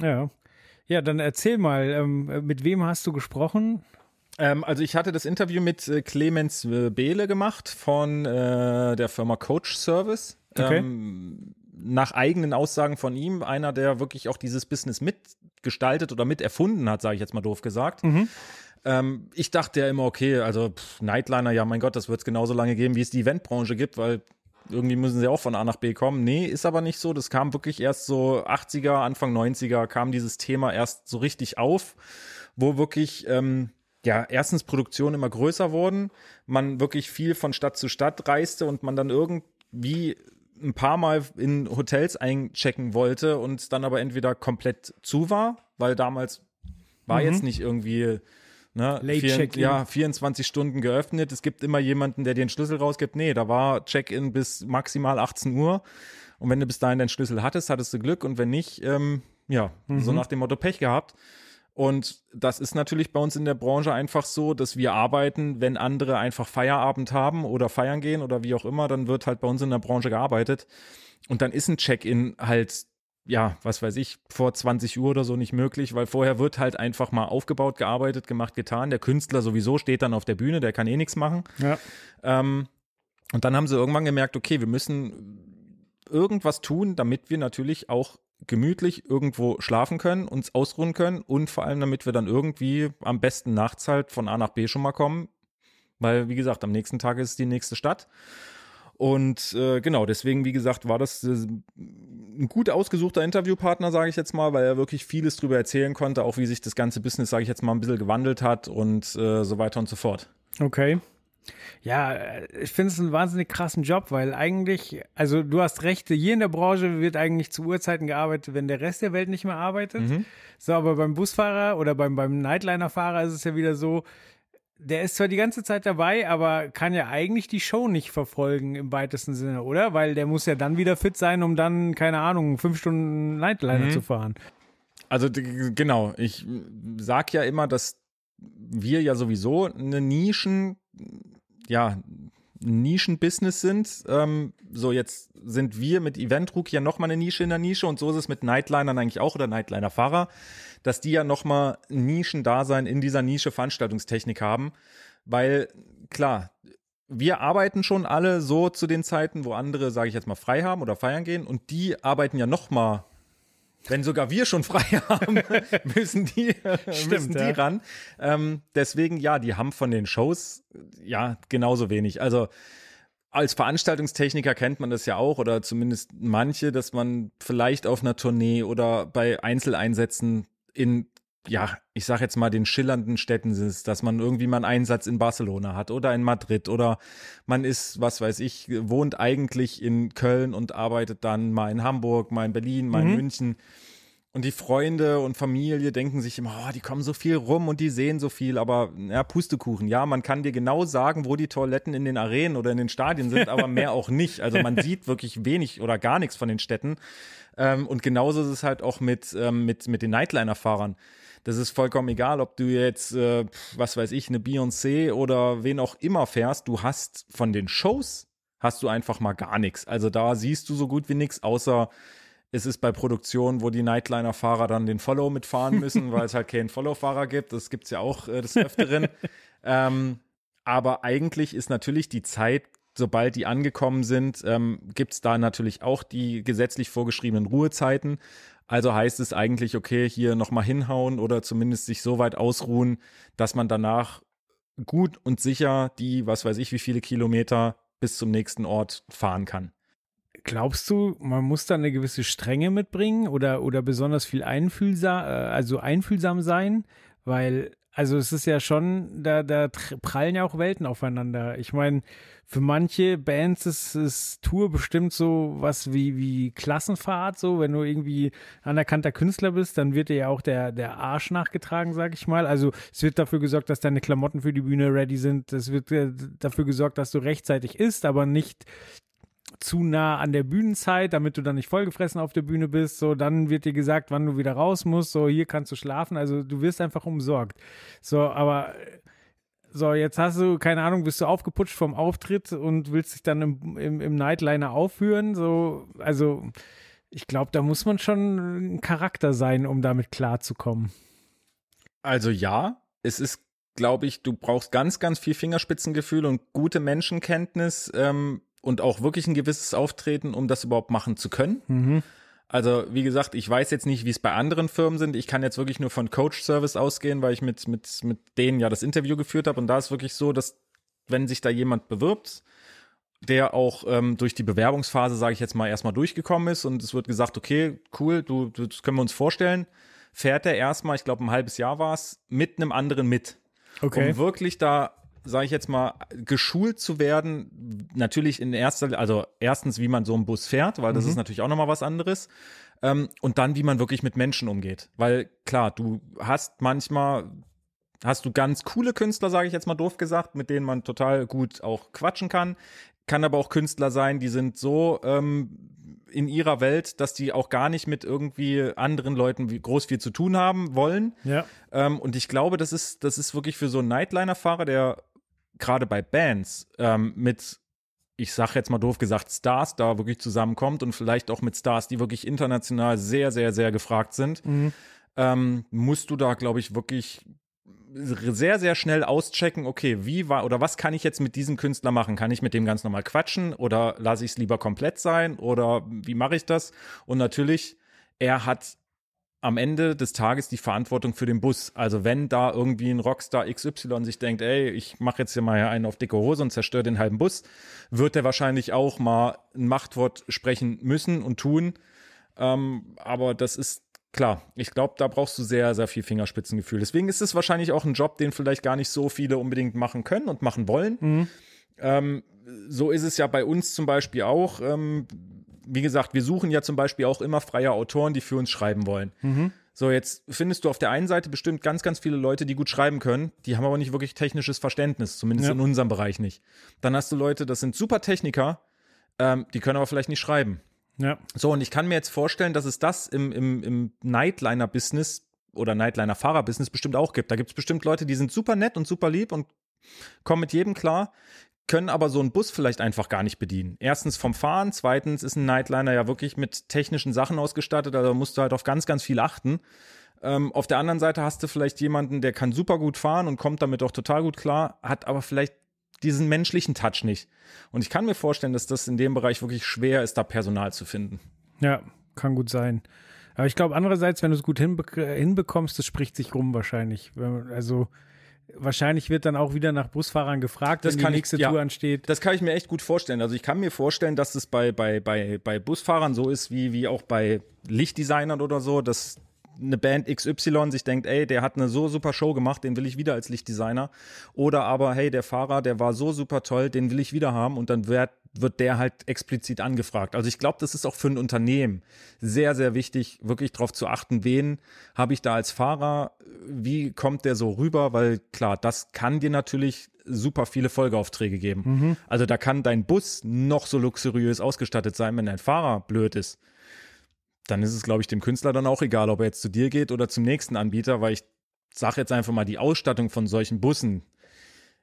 Ja, ja, dann erzähl mal, ähm, mit wem hast du gesprochen? Ähm, also ich hatte das Interview mit äh, Clemens äh, Behle gemacht von äh, der Firma Coach Service. Okay. Ähm, nach eigenen Aussagen von ihm, einer, der wirklich auch dieses Business mitgestaltet oder miterfunden hat, sage ich jetzt mal doof gesagt. Mhm. Ähm, ich dachte ja immer, okay, also pff, Nightliner, ja mein Gott, das wird es genauso lange geben, wie es die Eventbranche gibt, weil irgendwie müssen sie auch von A nach B kommen. Nee, ist aber nicht so. Das kam wirklich erst so 80er, Anfang 90er kam dieses Thema erst so richtig auf, wo wirklich, ähm, ja, erstens Produktionen immer größer wurden, man wirklich viel von Stadt zu Stadt reiste und man dann irgendwie ein paar Mal in Hotels einchecken wollte und dann aber entweder komplett zu war, weil damals war mhm. jetzt nicht irgendwie Ne? Late vier, Check-in. Ja, 24 Stunden geöffnet. Es gibt immer jemanden, der dir den Schlüssel rausgibt. Nee, da war Check-in bis maximal 18 Uhr. Und wenn du bis dahin deinen Schlüssel hattest, hattest du Glück. Und wenn nicht, ähm, ja, mhm. so nach dem Motto Pech gehabt. Und das ist natürlich bei uns in der Branche einfach so, dass wir arbeiten, wenn andere einfach Feierabend haben oder feiern gehen oder wie auch immer, dann wird halt bei uns in der Branche gearbeitet. Und dann ist ein Check-in halt ja, was weiß ich, vor 20 Uhr oder so nicht möglich, weil vorher wird halt einfach mal aufgebaut, gearbeitet, gemacht, getan. Der Künstler sowieso steht dann auf der Bühne, der kann eh nichts machen. Ja. Ähm, und dann haben sie irgendwann gemerkt, okay, wir müssen irgendwas tun, damit wir natürlich auch gemütlich irgendwo schlafen können, uns ausruhen können und vor allem, damit wir dann irgendwie am besten nachts halt von A nach B schon mal kommen. Weil, wie gesagt, am nächsten Tag ist die nächste Stadt. Und äh, genau, deswegen, wie gesagt, war das äh, ein gut ausgesuchter Interviewpartner, sage ich jetzt mal, weil er wirklich vieles darüber erzählen konnte, auch wie sich das ganze Business, sage ich jetzt mal, ein bisschen gewandelt hat und äh, so weiter und so fort. Okay. Ja, äh, ich finde es einen wahnsinnig krassen Job, weil eigentlich, also du hast Rechte, hier in der Branche wird eigentlich zu Uhrzeiten gearbeitet, wenn der Rest der Welt nicht mehr arbeitet. Mhm. So, aber beim Busfahrer oder beim, beim Nightliner-Fahrer ist es ja wieder so, der ist zwar die ganze Zeit dabei, aber kann ja eigentlich die Show nicht verfolgen im weitesten Sinne, oder? Weil der muss ja dann wieder fit sein, um dann, keine Ahnung, fünf Stunden Nightliner mhm. zu fahren. Also genau, ich sag ja immer, dass wir ja sowieso eine Nischen, ja, Nischen-Business sind. Ähm, so, jetzt sind wir mit Event-Rook ja nochmal eine Nische in der Nische und so ist es mit Nightlinern eigentlich auch oder Nightliner-Fahrer, dass die ja nochmal Nischendasein in dieser Nische Veranstaltungstechnik haben. Weil, klar, wir arbeiten schon alle so zu den Zeiten, wo andere, sage ich jetzt mal, frei haben oder feiern gehen und die arbeiten ja nochmal mal wenn sogar wir schon frei haben, müssen die, Stimmt, müssen die ja. ran. Ähm, deswegen, ja, die haben von den Shows ja genauso wenig. Also als Veranstaltungstechniker kennt man das ja auch oder zumindest manche, dass man vielleicht auf einer Tournee oder bei Einzeleinsätzen in ja, ich sag jetzt mal, den schillernden Städten ist, dass man irgendwie mal einen Einsatz in Barcelona hat oder in Madrid oder man ist, was weiß ich, wohnt eigentlich in Köln und arbeitet dann mal in Hamburg, mal in Berlin, mal mhm. in München. Und die Freunde und Familie denken sich immer, oh, die kommen so viel rum und die sehen so viel, aber ja, Pustekuchen, ja, man kann dir genau sagen, wo die Toiletten in den Arenen oder in den Stadien sind, aber mehr auch nicht. Also man sieht wirklich wenig oder gar nichts von den Städten. Ähm, und genauso ist es halt auch mit, ähm, mit, mit den Nightliner-Fahrern. Das ist vollkommen egal, ob du jetzt, äh, was weiß ich, eine Beyoncé oder wen auch immer fährst. Du hast von den Shows hast du einfach mal gar nichts. Also da siehst du so gut wie nichts, außer es ist bei Produktionen, wo die Nightliner-Fahrer dann den Follow mitfahren müssen, weil es halt keinen Follow-Fahrer gibt. Das gibt es ja auch äh, des Öfteren. ähm, aber eigentlich ist natürlich die Zeit, sobald die angekommen sind, ähm, es da natürlich auch die gesetzlich vorgeschriebenen Ruhezeiten. Also heißt es eigentlich, okay, hier nochmal hinhauen oder zumindest sich so weit ausruhen, dass man danach gut und sicher die, was weiß ich, wie viele Kilometer bis zum nächsten Ort fahren kann. Glaubst du, man muss da eine gewisse Strenge mitbringen oder, oder besonders viel einfühlsam, äh, also einfühlsam sein? Weil also es ist ja schon, da, da prallen ja auch Welten aufeinander. Ich meine, für manche Bands ist, ist Tour bestimmt so was wie, wie Klassenfahrt, so wenn du irgendwie anerkannter Künstler bist, dann wird dir ja auch der, der Arsch nachgetragen, sag ich mal. Also es wird dafür gesorgt, dass deine Klamotten für die Bühne ready sind. Es wird äh, dafür gesorgt, dass du rechtzeitig isst, aber nicht zu nah an der Bühnenzeit, damit du dann nicht vollgefressen auf der Bühne bist. So, dann wird dir gesagt, wann du wieder raus musst. So, hier kannst du schlafen. Also du wirst einfach umsorgt. So, aber so, jetzt hast du, keine Ahnung, bist du aufgeputscht vom Auftritt und willst dich dann im, im, im Nightliner aufführen. So, also ich glaube, da muss man schon ein Charakter sein, um damit klarzukommen. Also ja, es ist, glaube ich, du brauchst ganz, ganz viel Fingerspitzengefühl und gute Menschenkenntnis, ähm, und auch wirklich ein gewisses Auftreten, um das überhaupt machen zu können. Mhm. Also wie gesagt, ich weiß jetzt nicht, wie es bei anderen Firmen sind. Ich kann jetzt wirklich nur von Coach Service ausgehen, weil ich mit mit mit denen ja das Interview geführt habe und da ist wirklich so, dass wenn sich da jemand bewirbt, der auch ähm, durch die Bewerbungsphase, sage ich jetzt mal, erstmal durchgekommen ist und es wird gesagt, okay, cool, du, du das können wir uns vorstellen, fährt er erstmal, ich glaube ein halbes Jahr war es, mit einem anderen mit. Okay. Um wirklich da sage ich jetzt mal, geschult zu werden. Natürlich in erster, also erstens, wie man so einen Bus fährt, weil das mhm. ist natürlich auch nochmal was anderes. Ähm, und dann, wie man wirklich mit Menschen umgeht. Weil klar, du hast manchmal hast du ganz coole Künstler, sage ich jetzt mal doof gesagt, mit denen man total gut auch quatschen kann. Kann aber auch Künstler sein, die sind so ähm, in ihrer Welt, dass die auch gar nicht mit irgendwie anderen Leuten groß viel zu tun haben wollen. Ja. Ähm, und ich glaube, das ist, das ist wirklich für so einen Nightliner-Fahrer, der gerade bei Bands ähm, mit, ich sag jetzt mal doof gesagt, Stars da wirklich zusammenkommt und vielleicht auch mit Stars, die wirklich international sehr, sehr, sehr gefragt sind, mhm. ähm, musst du da, glaube ich, wirklich sehr, sehr schnell auschecken, okay, wie war oder was kann ich jetzt mit diesem Künstler machen? Kann ich mit dem ganz normal quatschen oder lasse ich es lieber komplett sein oder wie mache ich das? Und natürlich, er hat am Ende des Tages die Verantwortung für den Bus. Also wenn da irgendwie ein Rockstar XY sich denkt, ey, ich mache jetzt hier mal einen auf dicke Hose und zerstöre den halben Bus, wird er wahrscheinlich auch mal ein Machtwort sprechen müssen und tun. Ähm, aber das ist klar. Ich glaube, da brauchst du sehr, sehr viel Fingerspitzengefühl. Deswegen ist es wahrscheinlich auch ein Job, den vielleicht gar nicht so viele unbedingt machen können und machen wollen. Mhm. Ähm, so ist es ja bei uns zum Beispiel auch. Ähm, wie gesagt, wir suchen ja zum Beispiel auch immer freie Autoren, die für uns schreiben wollen. Mhm. So, jetzt findest du auf der einen Seite bestimmt ganz, ganz viele Leute, die gut schreiben können, die haben aber nicht wirklich technisches Verständnis, zumindest ja. in unserem Bereich nicht. Dann hast du Leute, das sind super Techniker, ähm, die können aber vielleicht nicht schreiben. Ja. So, und ich kann mir jetzt vorstellen, dass es das im, im, im Nightliner-Business oder Nightliner-Fahrer-Business bestimmt auch gibt. Da gibt es bestimmt Leute, die sind super nett und super lieb und kommen mit jedem klar, können aber so einen Bus vielleicht einfach gar nicht bedienen. Erstens vom Fahren, zweitens ist ein Nightliner ja wirklich mit technischen Sachen ausgestattet, also musst du halt auf ganz, ganz viel achten. Ähm, auf der anderen Seite hast du vielleicht jemanden, der kann super gut fahren und kommt damit auch total gut klar, hat aber vielleicht diesen menschlichen Touch nicht. Und ich kann mir vorstellen, dass das in dem Bereich wirklich schwer ist, da Personal zu finden. Ja, kann gut sein. Aber ich glaube, andererseits, wenn du es gut hinbe hinbekommst, das spricht sich rum wahrscheinlich. Also, wahrscheinlich wird dann auch wieder nach Busfahrern gefragt, das wenn die nächste ich, ja, Tour ansteht. Das kann ich mir echt gut vorstellen. Also ich kann mir vorstellen, dass es bei, bei, bei, bei Busfahrern so ist, wie, wie auch bei Lichtdesignern oder so, dass eine Band XY sich denkt, ey, der hat eine so super Show gemacht, den will ich wieder als Lichtdesigner. Oder aber, hey, der Fahrer, der war so super toll, den will ich wieder haben. Und dann wird wird der halt explizit angefragt. Also ich glaube, das ist auch für ein Unternehmen sehr, sehr wichtig, wirklich darauf zu achten, wen habe ich da als Fahrer, wie kommt der so rüber, weil klar, das kann dir natürlich super viele Folgeaufträge geben. Mhm. Also da kann dein Bus noch so luxuriös ausgestattet sein, wenn dein Fahrer blöd ist. Dann ist es, glaube ich, dem Künstler dann auch egal, ob er jetzt zu dir geht oder zum nächsten Anbieter, weil ich sage jetzt einfach mal die Ausstattung von solchen Bussen.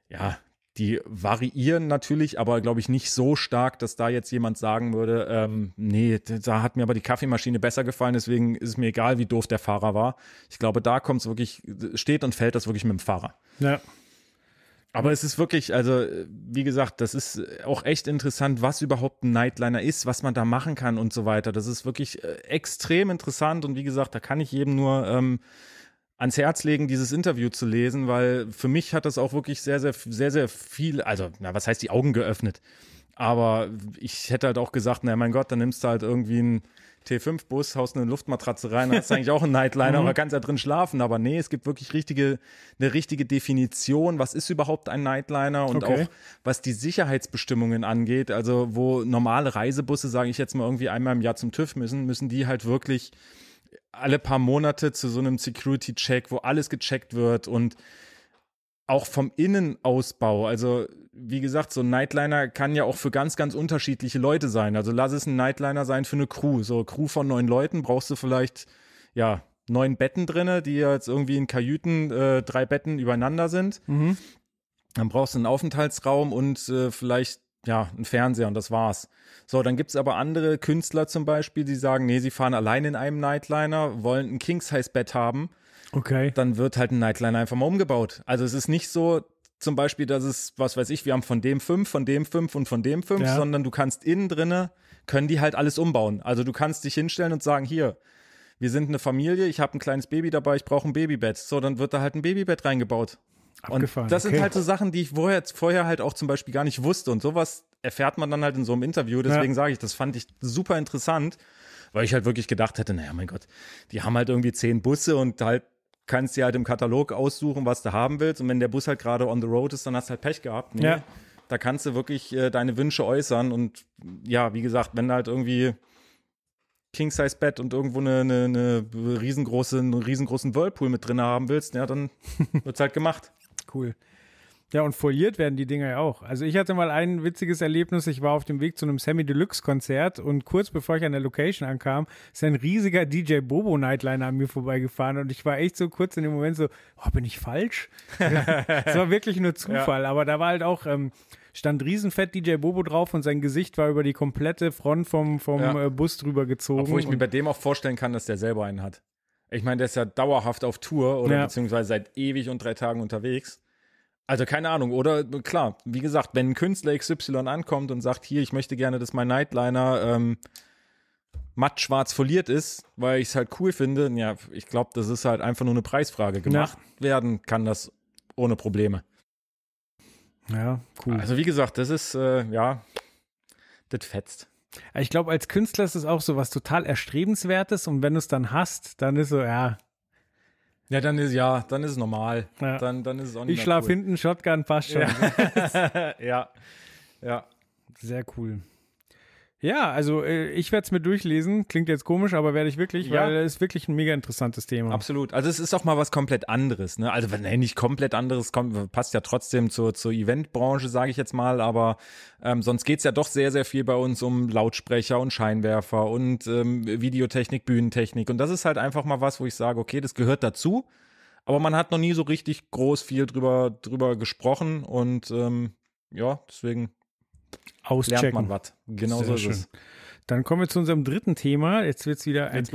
Ja, die variieren natürlich, aber glaube ich nicht so stark, dass da jetzt jemand sagen würde, ähm, nee, da hat mir aber die Kaffeemaschine besser gefallen, deswegen ist es mir egal, wie doof der Fahrer war. Ich glaube, da kommt es wirklich, steht und fällt das wirklich mit dem Fahrer. Ja. Aber es ist wirklich, also wie gesagt, das ist auch echt interessant, was überhaupt ein Nightliner ist, was man da machen kann und so weiter. Das ist wirklich äh, extrem interessant und wie gesagt, da kann ich jedem nur ähm, ans Herz legen, dieses Interview zu lesen, weil für mich hat das auch wirklich sehr, sehr, sehr, sehr viel, also, na, was heißt die Augen geöffnet? Aber ich hätte halt auch gesagt, na mein Gott, dann nimmst du halt irgendwie einen T5-Bus, haust eine Luftmatratze rein, dann ist eigentlich auch ein Nightliner, mhm. aber kannst ja drin schlafen. Aber nee, es gibt wirklich richtige, eine richtige Definition, was ist überhaupt ein Nightliner und okay. auch was die Sicherheitsbestimmungen angeht. Also wo normale Reisebusse, sage ich jetzt mal, irgendwie einmal im Jahr zum TÜV müssen, müssen die halt wirklich alle paar Monate zu so einem Security-Check, wo alles gecheckt wird und auch vom Innenausbau. Also, wie gesagt, so ein Nightliner kann ja auch für ganz, ganz unterschiedliche Leute sein. Also lass es ein Nightliner sein für eine Crew. So eine Crew von neun Leuten brauchst du vielleicht, ja, neun Betten drinne, die jetzt irgendwie in Kajüten äh, drei Betten übereinander sind. Mhm. Dann brauchst du einen Aufenthaltsraum und äh, vielleicht ja, ein Fernseher und das war's. So, dann gibt's aber andere Künstler zum Beispiel, die sagen, nee, sie fahren allein in einem Nightliner, wollen ein King-Size-Bett haben. Okay. Dann wird halt ein Nightliner einfach mal umgebaut. Also es ist nicht so, zum Beispiel, dass es, was weiß ich, wir haben von dem fünf, von dem fünf und von dem fünf, ja. sondern du kannst innen drinne, können die halt alles umbauen. Also du kannst dich hinstellen und sagen, hier, wir sind eine Familie, ich habe ein kleines Baby dabei, ich brauche ein Babybett. So, dann wird da halt ein Babybett reingebaut. Abgefahren, und das okay. sind halt so Sachen, die ich vorher, vorher halt auch zum Beispiel gar nicht wusste. Und sowas erfährt man dann halt in so einem Interview. Deswegen ja. sage ich, das fand ich super interessant, weil ich halt wirklich gedacht hätte, naja, mein Gott, die haben halt irgendwie zehn Busse und halt kannst dir halt im Katalog aussuchen, was du haben willst. Und wenn der Bus halt gerade on the road ist, dann hast du halt Pech gehabt. Nee, ja. Da kannst du wirklich äh, deine Wünsche äußern. Und ja, wie gesagt, wenn halt irgendwie King-Size-Bett und irgendwo eine, eine, eine riesengroße, einen riesengroßen Whirlpool mit drin haben willst, ja, dann wird's halt gemacht cool. Ja, und foliert werden die Dinger ja auch. Also ich hatte mal ein witziges Erlebnis. Ich war auf dem Weg zu einem Sammy Deluxe Konzert und kurz bevor ich an der Location ankam, ist ein riesiger DJ Bobo Nightliner an mir vorbeigefahren und ich war echt so kurz in dem Moment so, oh, bin ich falsch? Es war wirklich nur Zufall, ja. aber da war halt auch, ähm, stand riesenfett DJ Bobo drauf und sein Gesicht war über die komplette Front vom, vom ja. Äh, Bus drüber gezogen. Obwohl ich mir bei dem auch vorstellen kann, dass der selber einen hat. Ich meine, der ist ja dauerhaft auf Tour oder ja. beziehungsweise seit ewig und drei Tagen unterwegs. Also keine Ahnung, oder klar, wie gesagt, wenn ein Künstler XY ankommt und sagt, hier, ich möchte gerne, dass mein Nightliner ähm, matt schwarz foliert ist, weil ich es halt cool finde, ja, ich glaube, das ist halt einfach nur eine Preisfrage. Gemacht ja. werden kann das ohne Probleme. Ja, cool. Also wie gesagt, das ist, äh, ja, das fetzt. Ich glaube, als Künstler ist es auch so was total Erstrebenswertes und wenn du es dann hast, dann ist so, ja. Ja, dann ist ja, dann ist es normal. Ja. Dann, dann ist es auch nicht Ich schlaf cool. hinten, Shotgun passt schon. Ja. ja. ja. Sehr cool. Ja, also äh, ich werde es mir durchlesen. Klingt jetzt komisch, aber werde ich wirklich, ja. weil es ist wirklich ein mega interessantes Thema. Absolut. Also es ist auch mal was komplett anderes. Ne? Also wenn nicht komplett anderes, kommt, passt ja trotzdem zur, zur Eventbranche, sage ich jetzt mal. Aber ähm, sonst es ja doch sehr, sehr viel bei uns um Lautsprecher und Scheinwerfer und ähm, Videotechnik, Bühnentechnik. Und das ist halt einfach mal was, wo ich sage, okay, das gehört dazu. Aber man hat noch nie so richtig groß viel drüber, drüber gesprochen. Und ähm, ja, deswegen Auschecken. Lernt man was. Genau Sehr so ist schön. es. Dann kommen wir zu unserem dritten Thema. Jetzt wird es wieder ein,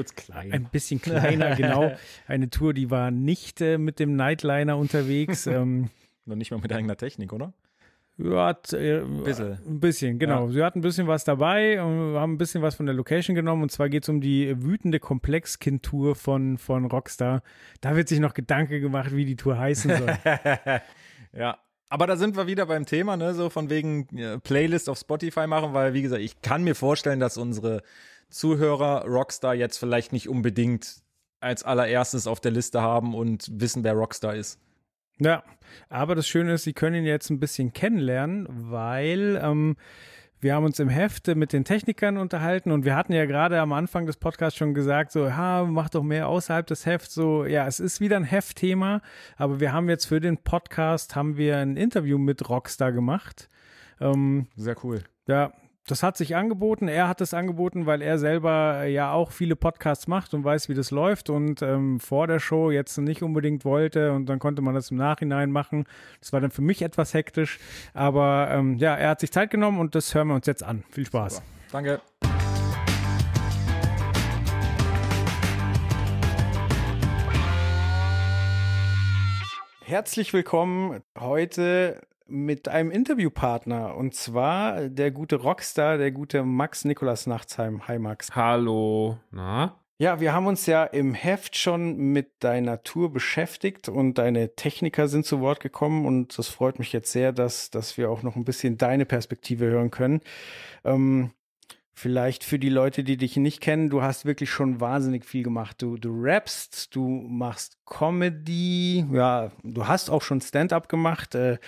ein bisschen kleiner, genau. Eine Tour, die war nicht äh, mit dem Nightliner unterwegs. ähm, Noch nicht mal mit eigener Technik, oder? Ja, hat, äh, ein bisschen. Ein bisschen, genau. Ja. Sie hat ein bisschen was dabei und haben ein bisschen was von der Location genommen. Und zwar geht es um die wütende Komplexkind-Tour von, von Rockstar. Da wird sich noch Gedanke gemacht, wie die Tour heißen soll. ja, aber da sind wir wieder beim Thema, ne? So von wegen Playlist auf Spotify machen, weil wie gesagt, ich kann mir vorstellen, dass unsere Zuhörer Rockstar jetzt vielleicht nicht unbedingt als allererstes auf der Liste haben und wissen, wer Rockstar ist. Ja, aber das Schöne ist, sie können ihn jetzt ein bisschen kennenlernen, weil ähm, wir haben uns im Hefte mit den Technikern unterhalten und wir hatten ja gerade am Anfang des Podcasts schon gesagt, so, ha, mach doch mehr außerhalb des Hefts, so, ja, es ist wieder ein Heftthema, aber wir haben jetzt für den Podcast, haben wir ein Interview mit Rockstar gemacht. Ähm, Sehr cool. Ja, das hat sich angeboten. Er hat es angeboten, weil er selber äh, ja auch viele Podcasts macht und weiß, wie das läuft und ähm, vor der Show jetzt nicht unbedingt wollte und dann konnte man das im Nachhinein machen. Das war dann für mich etwas hektisch, aber ähm, ja, er hat sich Zeit genommen und das hören wir uns jetzt an. Viel Spaß. Super. Danke. Herzlich willkommen heute mit einem Interviewpartner und zwar der gute Rockstar, der gute Max Nikolas Nachtsheim. Hi Max. Hallo. Na? Ja, wir haben uns ja im Heft schon mit deiner Tour beschäftigt und deine Techniker sind zu Wort gekommen und das freut mich jetzt sehr, dass, dass wir auch noch ein bisschen deine Perspektive hören können. Ähm, Vielleicht für die Leute, die dich nicht kennen, du hast wirklich schon wahnsinnig viel gemacht. Du, du rappst, du machst Comedy, ja, du hast auch schon Stand-up gemacht, äh,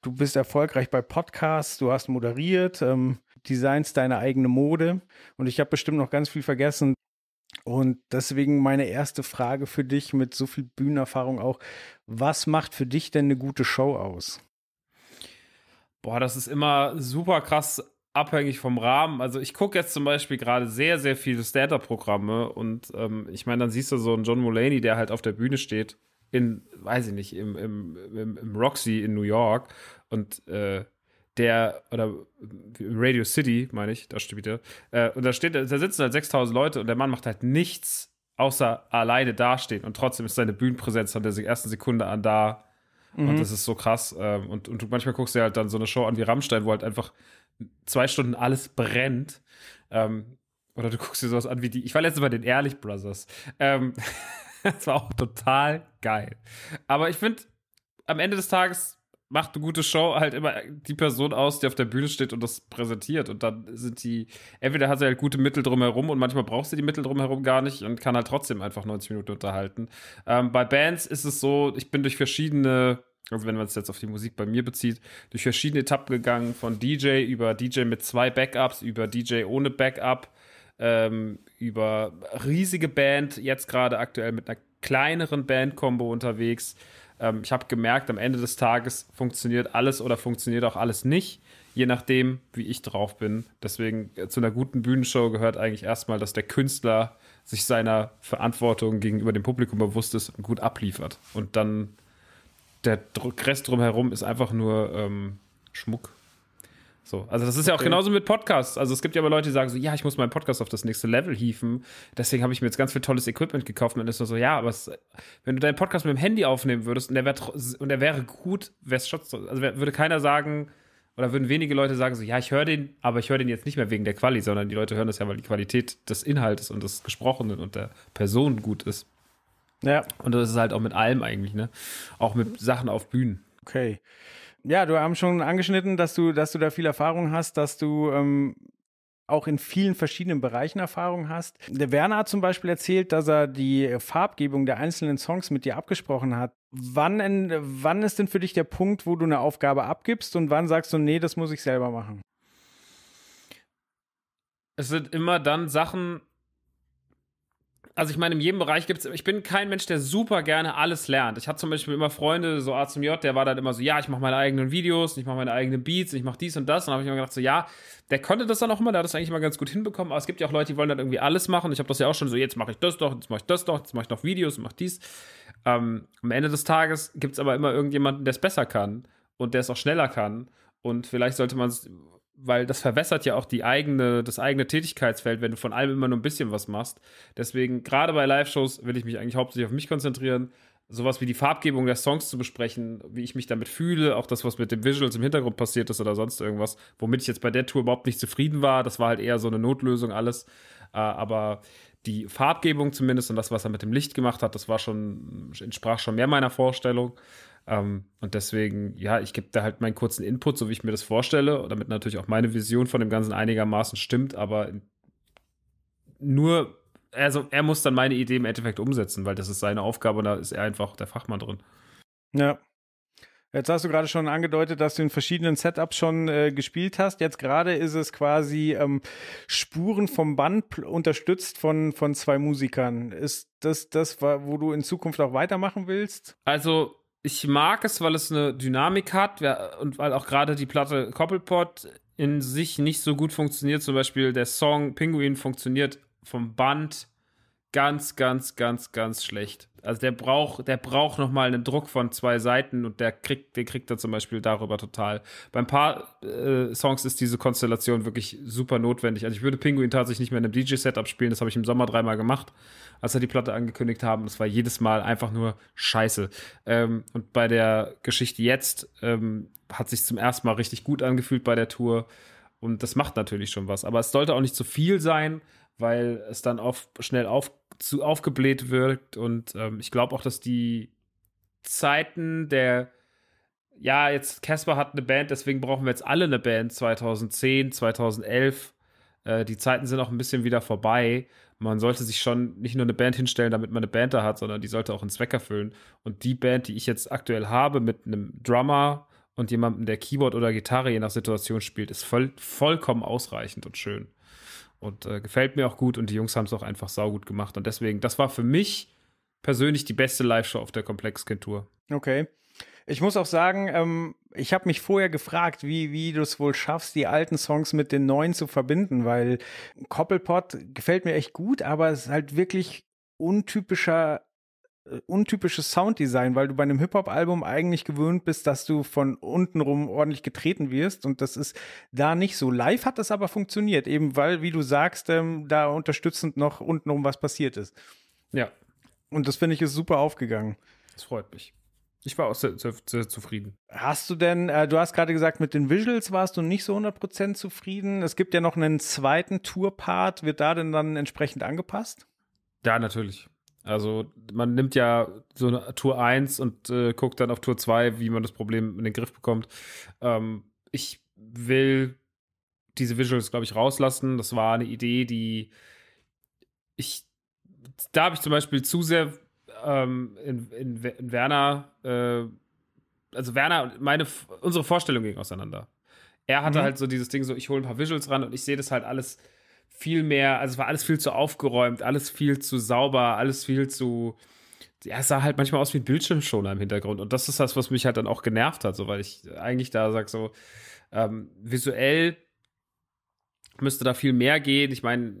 du bist erfolgreich bei Podcasts, du hast moderiert, ähm, designst deine eigene Mode und ich habe bestimmt noch ganz viel vergessen. Und deswegen meine erste Frage für dich mit so viel Bühnenerfahrung auch, was macht für dich denn eine gute Show aus? Boah, das ist immer super krass abhängig vom Rahmen. Also ich gucke jetzt zum Beispiel gerade sehr, sehr viele Stand-Up-Programme und ähm, ich meine, dann siehst du so einen John Mulaney, der halt auf der Bühne steht in, weiß ich nicht, im, im, im, im Roxy in New York und äh, der, oder Radio City, meine ich, da steht er, äh, und da steht, da sitzen halt 6000 Leute und der Mann macht halt nichts, außer alleine dastehen und trotzdem ist seine Bühnenpräsenz von der ersten Sekunde an da und mhm. das ist so krass. Ähm, und, und manchmal guckst dir halt dann so eine Show an wie Rammstein, wo halt einfach zwei Stunden alles brennt. Ähm, oder du guckst dir sowas an wie die. Ich war letztes Mal den Ehrlich Brothers. Ähm, das war auch total geil. Aber ich finde, am Ende des Tages macht eine gute Show halt immer die Person aus, die auf der Bühne steht und das präsentiert. Und dann sind die, entweder hat sie halt gute Mittel drumherum und manchmal braucht sie die Mittel drumherum gar nicht und kann halt trotzdem einfach 90 Minuten unterhalten. Ähm, bei Bands ist es so, ich bin durch verschiedene also wenn man es jetzt auf die Musik bei mir bezieht, durch verschiedene Etappen gegangen, von DJ über DJ mit zwei Backups, über DJ ohne Backup, ähm, über riesige Band, jetzt gerade aktuell mit einer kleineren Band-Kombo unterwegs. Ähm, ich habe gemerkt, am Ende des Tages funktioniert alles oder funktioniert auch alles nicht, je nachdem, wie ich drauf bin. Deswegen äh, zu einer guten Bühnenshow gehört eigentlich erstmal, dass der Künstler sich seiner Verantwortung gegenüber dem Publikum bewusst ist und gut abliefert. Und dann der Rest drumherum ist einfach nur ähm, Schmuck. So, also das ist okay. ja auch genauso mit Podcasts. Also es gibt ja aber Leute, die sagen so, ja, ich muss meinen Podcast auf das nächste Level hieven. Deswegen habe ich mir jetzt ganz viel tolles Equipment gekauft. Und dann ist so, ja, aber es, wenn du deinen Podcast mit dem Handy aufnehmen würdest und der, wär, und der wäre gut, wär's schon, also würde keiner sagen oder würden wenige Leute sagen so, ja, ich höre den, aber ich höre den jetzt nicht mehr wegen der Quali, sondern die Leute hören das ja, weil die Qualität des Inhaltes und des Gesprochenen und der Person gut ist. Ja. Und das ist halt auch mit allem eigentlich, ne? Auch mit Sachen auf Bühnen. Okay. Ja, du haben schon angeschnitten, dass du, dass du da viel Erfahrung hast, dass du ähm, auch in vielen verschiedenen Bereichen Erfahrung hast. Der Werner hat zum Beispiel erzählt, dass er die Farbgebung der einzelnen Songs mit dir abgesprochen hat. Wann, in, wann ist denn für dich der Punkt, wo du eine Aufgabe abgibst und wann sagst du, nee, das muss ich selber machen? Es sind immer dann Sachen, also ich meine, in jedem Bereich gibt es, ich bin kein Mensch, der super gerne alles lernt. Ich hatte zum Beispiel immer Freunde, so A zum J, der war dann immer so, ja, ich mache meine eigenen Videos, ich mache meine eigenen Beats, ich mache dies und das. Und dann habe ich immer gedacht, so, ja, der konnte das dann auch immer, der hat das eigentlich immer ganz gut hinbekommen. Aber es gibt ja auch Leute, die wollen dann irgendwie alles machen. Ich habe das ja auch schon so, jetzt mache ich das doch, jetzt mache ich das doch, jetzt mache ich noch Videos, mache dies. Ähm, am Ende des Tages gibt es aber immer irgendjemanden, der es besser kann und der es auch schneller kann. Und vielleicht sollte man es weil das verwässert ja auch die eigene, das eigene Tätigkeitsfeld, wenn du von allem immer nur ein bisschen was machst. Deswegen, gerade bei Live-Shows will ich mich eigentlich hauptsächlich auf mich konzentrieren. Sowas wie die Farbgebung der Songs zu besprechen, wie ich mich damit fühle, auch das, was mit dem Visuals im Hintergrund passiert ist oder sonst irgendwas, womit ich jetzt bei der Tour überhaupt nicht zufrieden war. Das war halt eher so eine Notlösung alles. Äh, aber die Farbgebung zumindest und das, was er mit dem Licht gemacht hat, das war schon, entsprach schon mehr meiner Vorstellung. Ähm, und deswegen, ja, ich gebe da halt meinen kurzen Input, so wie ich mir das vorstelle, damit natürlich auch meine Vision von dem Ganzen einigermaßen stimmt, aber nur, also er muss dann meine Idee im Endeffekt umsetzen, weil das ist seine Aufgabe und da ist er einfach der Fachmann drin. Ja, Jetzt hast du gerade schon angedeutet, dass du in verschiedenen Setups schon äh, gespielt hast. Jetzt gerade ist es quasi ähm, Spuren vom Band unterstützt von, von zwei Musikern. Ist das das, wo du in Zukunft auch weitermachen willst? Also ich mag es, weil es eine Dynamik hat und weil auch gerade die Platte Koppelpot in sich nicht so gut funktioniert. Zum Beispiel der Song Pinguin funktioniert vom Band ganz, ganz, ganz, ganz schlecht. Also der braucht, der braucht nochmal einen Druck von zwei Seiten und der kriegt, den kriegt er zum Beispiel darüber total. Bei ein paar äh, Songs ist diese Konstellation wirklich super notwendig. Also ich würde Pinguin tatsächlich nicht mehr in einem DJ-Setup spielen, das habe ich im Sommer dreimal gemacht, als er die Platte angekündigt haben. Das war jedes Mal einfach nur scheiße. Ähm, und bei der Geschichte jetzt ähm, hat sich zum ersten Mal richtig gut angefühlt bei der Tour. Und das macht natürlich schon was. Aber es sollte auch nicht zu viel sein weil es dann oft schnell auf, zu aufgebläht wirkt. Und ähm, ich glaube auch, dass die Zeiten der, ja, jetzt Casper hat eine Band, deswegen brauchen wir jetzt alle eine Band 2010, 2011. Äh, die Zeiten sind auch ein bisschen wieder vorbei. Man sollte sich schon nicht nur eine Band hinstellen, damit man eine Band da hat, sondern die sollte auch einen Zweck erfüllen. Und die Band, die ich jetzt aktuell habe, mit einem Drummer und jemandem, der Keyboard oder Gitarre je nach Situation spielt, ist voll, vollkommen ausreichend und schön. Und äh, gefällt mir auch gut und die Jungs haben es auch einfach saugut gemacht. Und deswegen, das war für mich persönlich die beste Live-Show auf der Komplex-Tour. Okay. Ich muss auch sagen, ähm, ich habe mich vorher gefragt, wie, wie du es wohl schaffst, die alten Songs mit den neuen zu verbinden, weil Koppelpot gefällt mir echt gut, aber es ist halt wirklich untypischer äh, untypisches Sounddesign, weil du bei einem Hip-Hop-Album eigentlich gewöhnt bist, dass du von unten rum ordentlich getreten wirst und das ist da nicht so. Live hat das aber funktioniert, eben weil, wie du sagst, ähm, da unterstützend noch untenrum was passiert ist. Ja. Und das finde ich ist super aufgegangen. Das freut mich. Ich war auch sehr, sehr, sehr zufrieden. Hast du denn, äh, du hast gerade gesagt, mit den Visuals warst du nicht so 100% zufrieden. Es gibt ja noch einen zweiten Tourpart. Wird da denn dann entsprechend angepasst? Ja, natürlich. Also man nimmt ja so eine Tour 1 und äh, guckt dann auf Tour 2, wie man das Problem in den Griff bekommt. Ähm, ich will diese Visuals, glaube ich, rauslassen. Das war eine Idee, die ich, da habe ich zum Beispiel zu sehr ähm, in, in, in, Werner, äh, also Werner, meine, unsere Vorstellung ging auseinander. Er hatte mhm. halt so dieses Ding so, ich hole ein paar Visuals ran und ich sehe das halt alles viel mehr, also es war alles viel zu aufgeräumt, alles viel zu sauber, alles viel zu. Ja, es sah halt manchmal aus wie ein Bildschirmschoner im Hintergrund. Und das ist das, was mich halt dann auch genervt hat, so weil ich eigentlich da sage: so, ähm, visuell müsste da viel mehr gehen. Ich meine,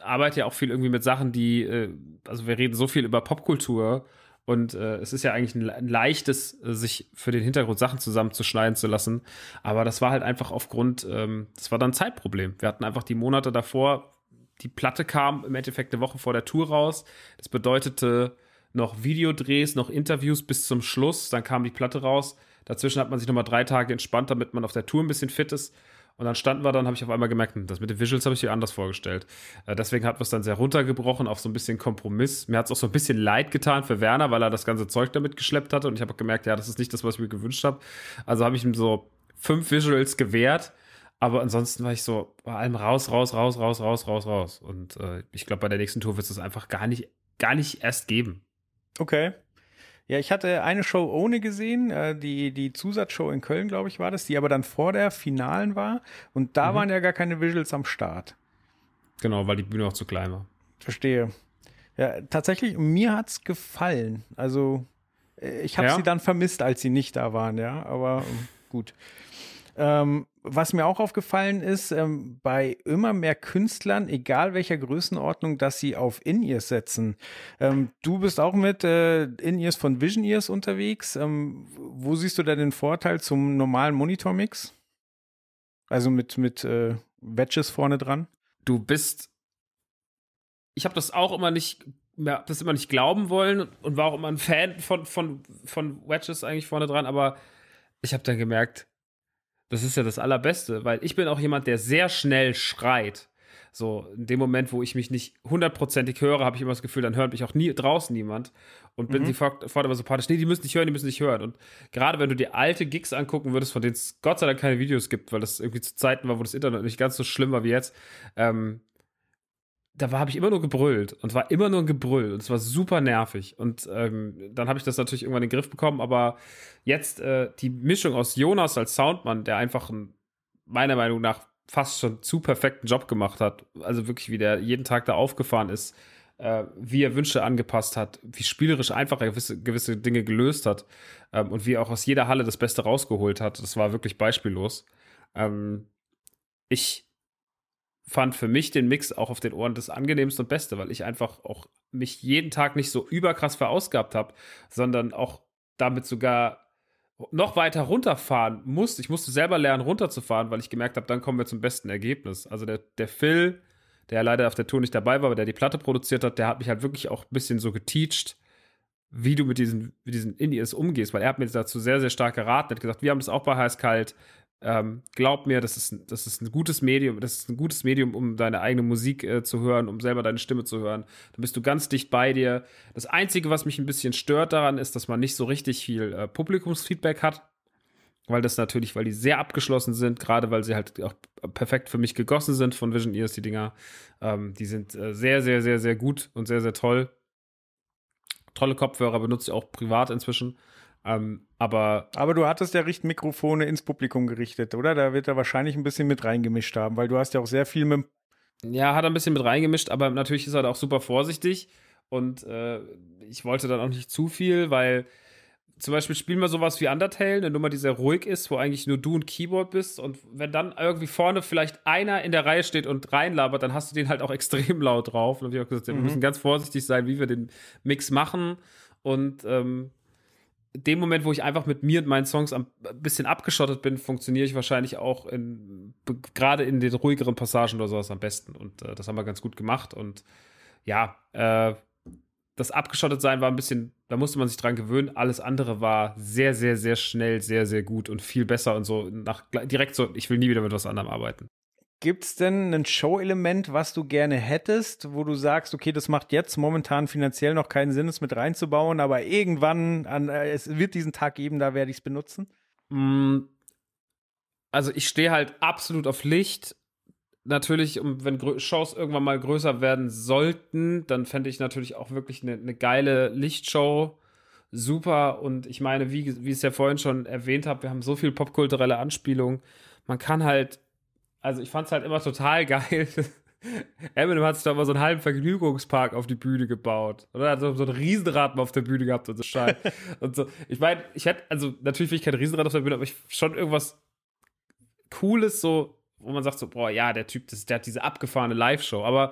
arbeite ja auch viel irgendwie mit Sachen, die, äh, also wir reden so viel über Popkultur und äh, es ist ja eigentlich ein, leichtes, äh, sich für den Hintergrund Sachen zusammenzuschneiden zu lassen. Aber das war halt einfach aufgrund, ähm, das war dann ein Zeitproblem. Wir hatten einfach die Monate davor, die Platte kam im Endeffekt eine Woche vor der Tour raus. Das bedeutete noch Videodrehs, noch Interviews bis zum Schluss. Dann kam die Platte raus. Dazwischen hat man sich nochmal drei Tage entspannt, damit man auf der Tour ein bisschen fit ist. Und dann standen wir dann, habe ich auf einmal gemerkt, hm, das mit den Visuals habe ich mir anders vorgestellt. Äh, deswegen hat man es dann sehr runtergebrochen auf so ein bisschen Kompromiss. Mir hat es auch so ein bisschen leid getan für Werner, weil er das ganze Zeug damit geschleppt hatte. Und ich habe gemerkt, ja, das ist nicht das, was ich mir gewünscht habe. Also habe ich ihm so fünf Visuals gewährt. Aber ansonsten war ich so bei allem raus, raus, raus, raus, raus, raus, raus. Und äh, ich glaube, bei der nächsten Tour wird es das einfach gar nicht, gar nicht erst geben. Okay. Ja, ich hatte eine Show ohne gesehen, äh, die, die Zusatzshow in Köln, glaube ich, war das, die aber dann vor der Finalen war. Und da mhm. waren ja gar keine Visuals am Start. Genau, weil die Bühne auch zu klein war. Verstehe. Ja, tatsächlich, mir hat es gefallen. Also, äh, ich habe ja. sie dann vermisst, als sie nicht da waren, ja, aber ähm, gut. Ähm, was mir auch aufgefallen ist, ähm, bei immer mehr Künstlern, egal welcher Größenordnung, dass sie auf In-Ears setzen. Ähm, du bist auch mit äh, In-Ears von Vision Ears unterwegs. Ähm, wo siehst du da den Vorteil zum normalen Monitor-Mix? Also mit, mit äh, Wedges vorne dran? Du bist. Ich habe das auch immer nicht mir das immer nicht glauben wollen und war auch immer ein Fan von, von, von Wedges eigentlich vorne dran, aber ich habe dann gemerkt, das ist ja das Allerbeste, weil ich bin auch jemand, der sehr schnell schreit. So, in dem Moment, wo ich mich nicht hundertprozentig höre, habe ich immer das Gefühl, dann hört mich auch nie draußen niemand und bin mhm. sofort, sofort immer so pathisch, nee, die müssen nicht hören, die müssen nicht hören. Und gerade wenn du dir alte Gigs angucken würdest, von denen es Gott sei Dank keine Videos gibt, weil das irgendwie zu Zeiten war, wo das Internet nicht ganz so schlimm war wie jetzt, ähm, da habe ich immer nur gebrüllt und war immer nur ein Gebrüll und es war super nervig. Und ähm, dann habe ich das natürlich irgendwann in den Griff bekommen, aber jetzt äh, die Mischung aus Jonas als Soundmann, der einfach einen, meiner Meinung nach fast schon zu perfekten Job gemacht hat, also wirklich wie der jeden Tag da aufgefahren ist, äh, wie er Wünsche angepasst hat, wie spielerisch einfach er gewisse, gewisse Dinge gelöst hat ähm, und wie er auch aus jeder Halle das Beste rausgeholt hat, das war wirklich beispiellos. Ähm, ich fand für mich den Mix auch auf den Ohren das angenehmste und beste, weil ich einfach auch mich jeden Tag nicht so überkrass verausgabt habe, sondern auch damit sogar noch weiter runterfahren musste. Ich musste selber lernen, runterzufahren, weil ich gemerkt habe, dann kommen wir zum besten Ergebnis. Also der, der Phil, der leider auf der Tour nicht dabei war, aber der die Platte produziert hat, der hat mich halt wirklich auch ein bisschen so geteacht, wie du mit diesen, mit diesen in umgehst, weil er hat mir dazu sehr, sehr stark geraten, er hat gesagt, wir haben das auch bei Heiß Kalt, ähm, glaub mir, das ist, das ist ein gutes Medium, das ist ein gutes Medium, um deine eigene Musik äh, zu hören, um selber deine Stimme zu hören. Da bist du ganz dicht bei dir. Das Einzige, was mich ein bisschen stört daran, ist, dass man nicht so richtig viel äh, Publikumsfeedback hat. Weil das natürlich, weil die sehr abgeschlossen sind, gerade weil sie halt auch perfekt für mich gegossen sind von Vision Ears, die Dinger. Ähm, die sind äh, sehr, sehr, sehr, sehr gut und sehr, sehr toll. Tolle Kopfhörer benutze ich auch privat inzwischen. Ähm, aber, aber du hattest ja richtig Mikrofone ins Publikum gerichtet, oder? Da wird er wahrscheinlich ein bisschen mit reingemischt haben, weil du hast ja auch sehr viel mit. Ja, hat er ein bisschen mit reingemischt, aber natürlich ist er auch super vorsichtig. Und äh, ich wollte dann auch nicht zu viel, weil zum Beispiel spielen wir sowas wie Undertale, eine Nummer, die sehr ruhig ist, wo eigentlich nur du und Keyboard bist. Und wenn dann irgendwie vorne vielleicht einer in der Reihe steht und reinlabert, dann hast du den halt auch extrem laut drauf. Und habe ich auch gesagt, mhm. wir müssen ganz vorsichtig sein, wie wir den Mix machen. Und ähm, dem Moment, wo ich einfach mit mir und meinen Songs ein äh, bisschen abgeschottet bin, funktioniere ich wahrscheinlich auch in, gerade in den ruhigeren Passagen oder sowas am besten. Und äh, das haben wir ganz gut gemacht. Und ja, äh, das Abgeschottetsein war ein bisschen, da musste man sich dran gewöhnen. Alles andere war sehr, sehr, sehr schnell, sehr, sehr gut und viel besser und so nach, direkt so, ich will nie wieder mit was anderem arbeiten. Gibt es denn ein Show-Element, was du gerne hättest, wo du sagst, okay, das macht jetzt momentan finanziell noch keinen Sinn, es mit reinzubauen, aber irgendwann, an, äh, es wird diesen Tag geben, da werde ich es benutzen? Mm. Also ich stehe halt absolut auf Licht. Natürlich, wenn Shows irgendwann mal größer werden sollten, dann fände ich natürlich auch wirklich eine, eine geile Lichtshow super. Und ich meine, wie, wie ich es ja vorhin schon erwähnt habe, wir haben so viel popkulturelle Anspielung. Man kann halt also ich fand es halt immer total geil. Eminem hat sich doch mal so einen halben Vergnügungspark auf die Bühne gebaut. Oder hat so, so einen Riesenrad mal auf der Bühne gehabt und so Scheiß. und so. Ich meine, ich hätte, also natürlich will ich kein Riesenrad auf der Bühne, aber ich schon irgendwas Cooles, so, wo man sagt so, boah, ja, der Typ, das, der hat diese abgefahrene Live-Show. Aber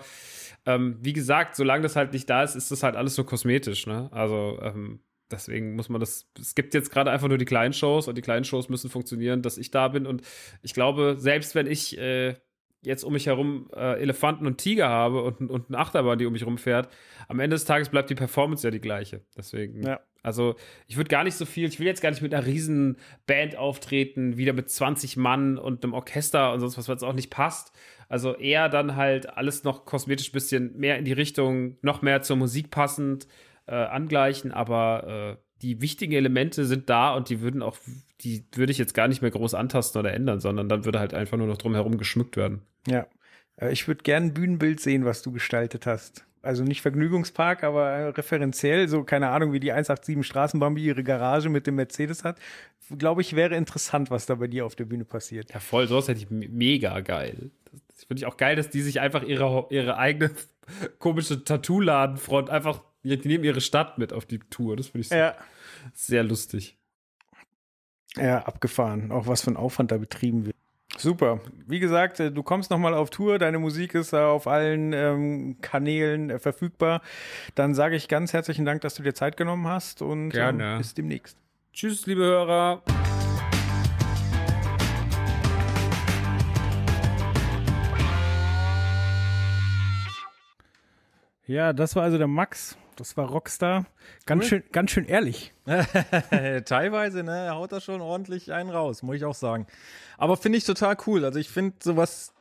ähm, wie gesagt, solange das halt nicht da ist, ist das halt alles so kosmetisch, ne? Also, ähm, deswegen muss man das. Es gibt jetzt gerade einfach nur die kleinen Shows und die kleinen Shows müssen funktionieren, dass ich da bin. Und ich glaube, selbst wenn ich äh, jetzt um mich herum äh, Elefanten und Tiger habe und, und eine Achterbahn, die um mich rumfährt, am Ende des Tages bleibt die Performance ja die gleiche. Deswegen. Ja. Also ich würde gar nicht so viel, ich will jetzt gar nicht mit einer riesen Band auftreten, wieder mit 20 Mann und einem Orchester und sonst was, was auch nicht passt. Also eher dann halt alles noch kosmetisch bisschen mehr in die Richtung, noch mehr zur Musik passend, äh, angleichen, aber äh, die wichtigen Elemente sind da und die würden auch, die würde ich jetzt gar nicht mehr groß antasten oder ändern, sondern dann würde halt einfach nur noch drumherum geschmückt werden. Ja. Äh, ich würde gerne ein Bühnenbild sehen, was du gestaltet hast. Also nicht Vergnügungspark, aber äh, referenziell, so keine Ahnung, wie die 187 Straßenbambi ihre Garage mit dem Mercedes hat. Glaube ich, wäre interessant, was da bei dir auf der Bühne passiert. Ja, voll, sowas hätte ich mega geil. Das finde ich auch geil, dass die sich einfach ihre, ihre eigene komische Tattoo-Ladenfront einfach die nehmen ihre Stadt mit auf die Tour. Das finde ich ja. sehr lustig. Ja, abgefahren. Auch was für ein Aufwand da betrieben wird. Super. Wie gesagt, äh, du kommst nochmal auf Tour, deine Musik ist auf allen ähm, Kanälen äh, verfügbar. Dann sage ich ganz herzlichen Dank, dass du dir Zeit genommen hast und ähm, bis demnächst. Tschüss, liebe Hörer. Ja, das war also der Max. Das war Rockstar. Ganz cool. schön, ganz schön ehrlich. Teilweise, ne? haut da schon ordentlich einen raus, muss ich auch sagen. Aber finde ich total cool. Also ich finde sowas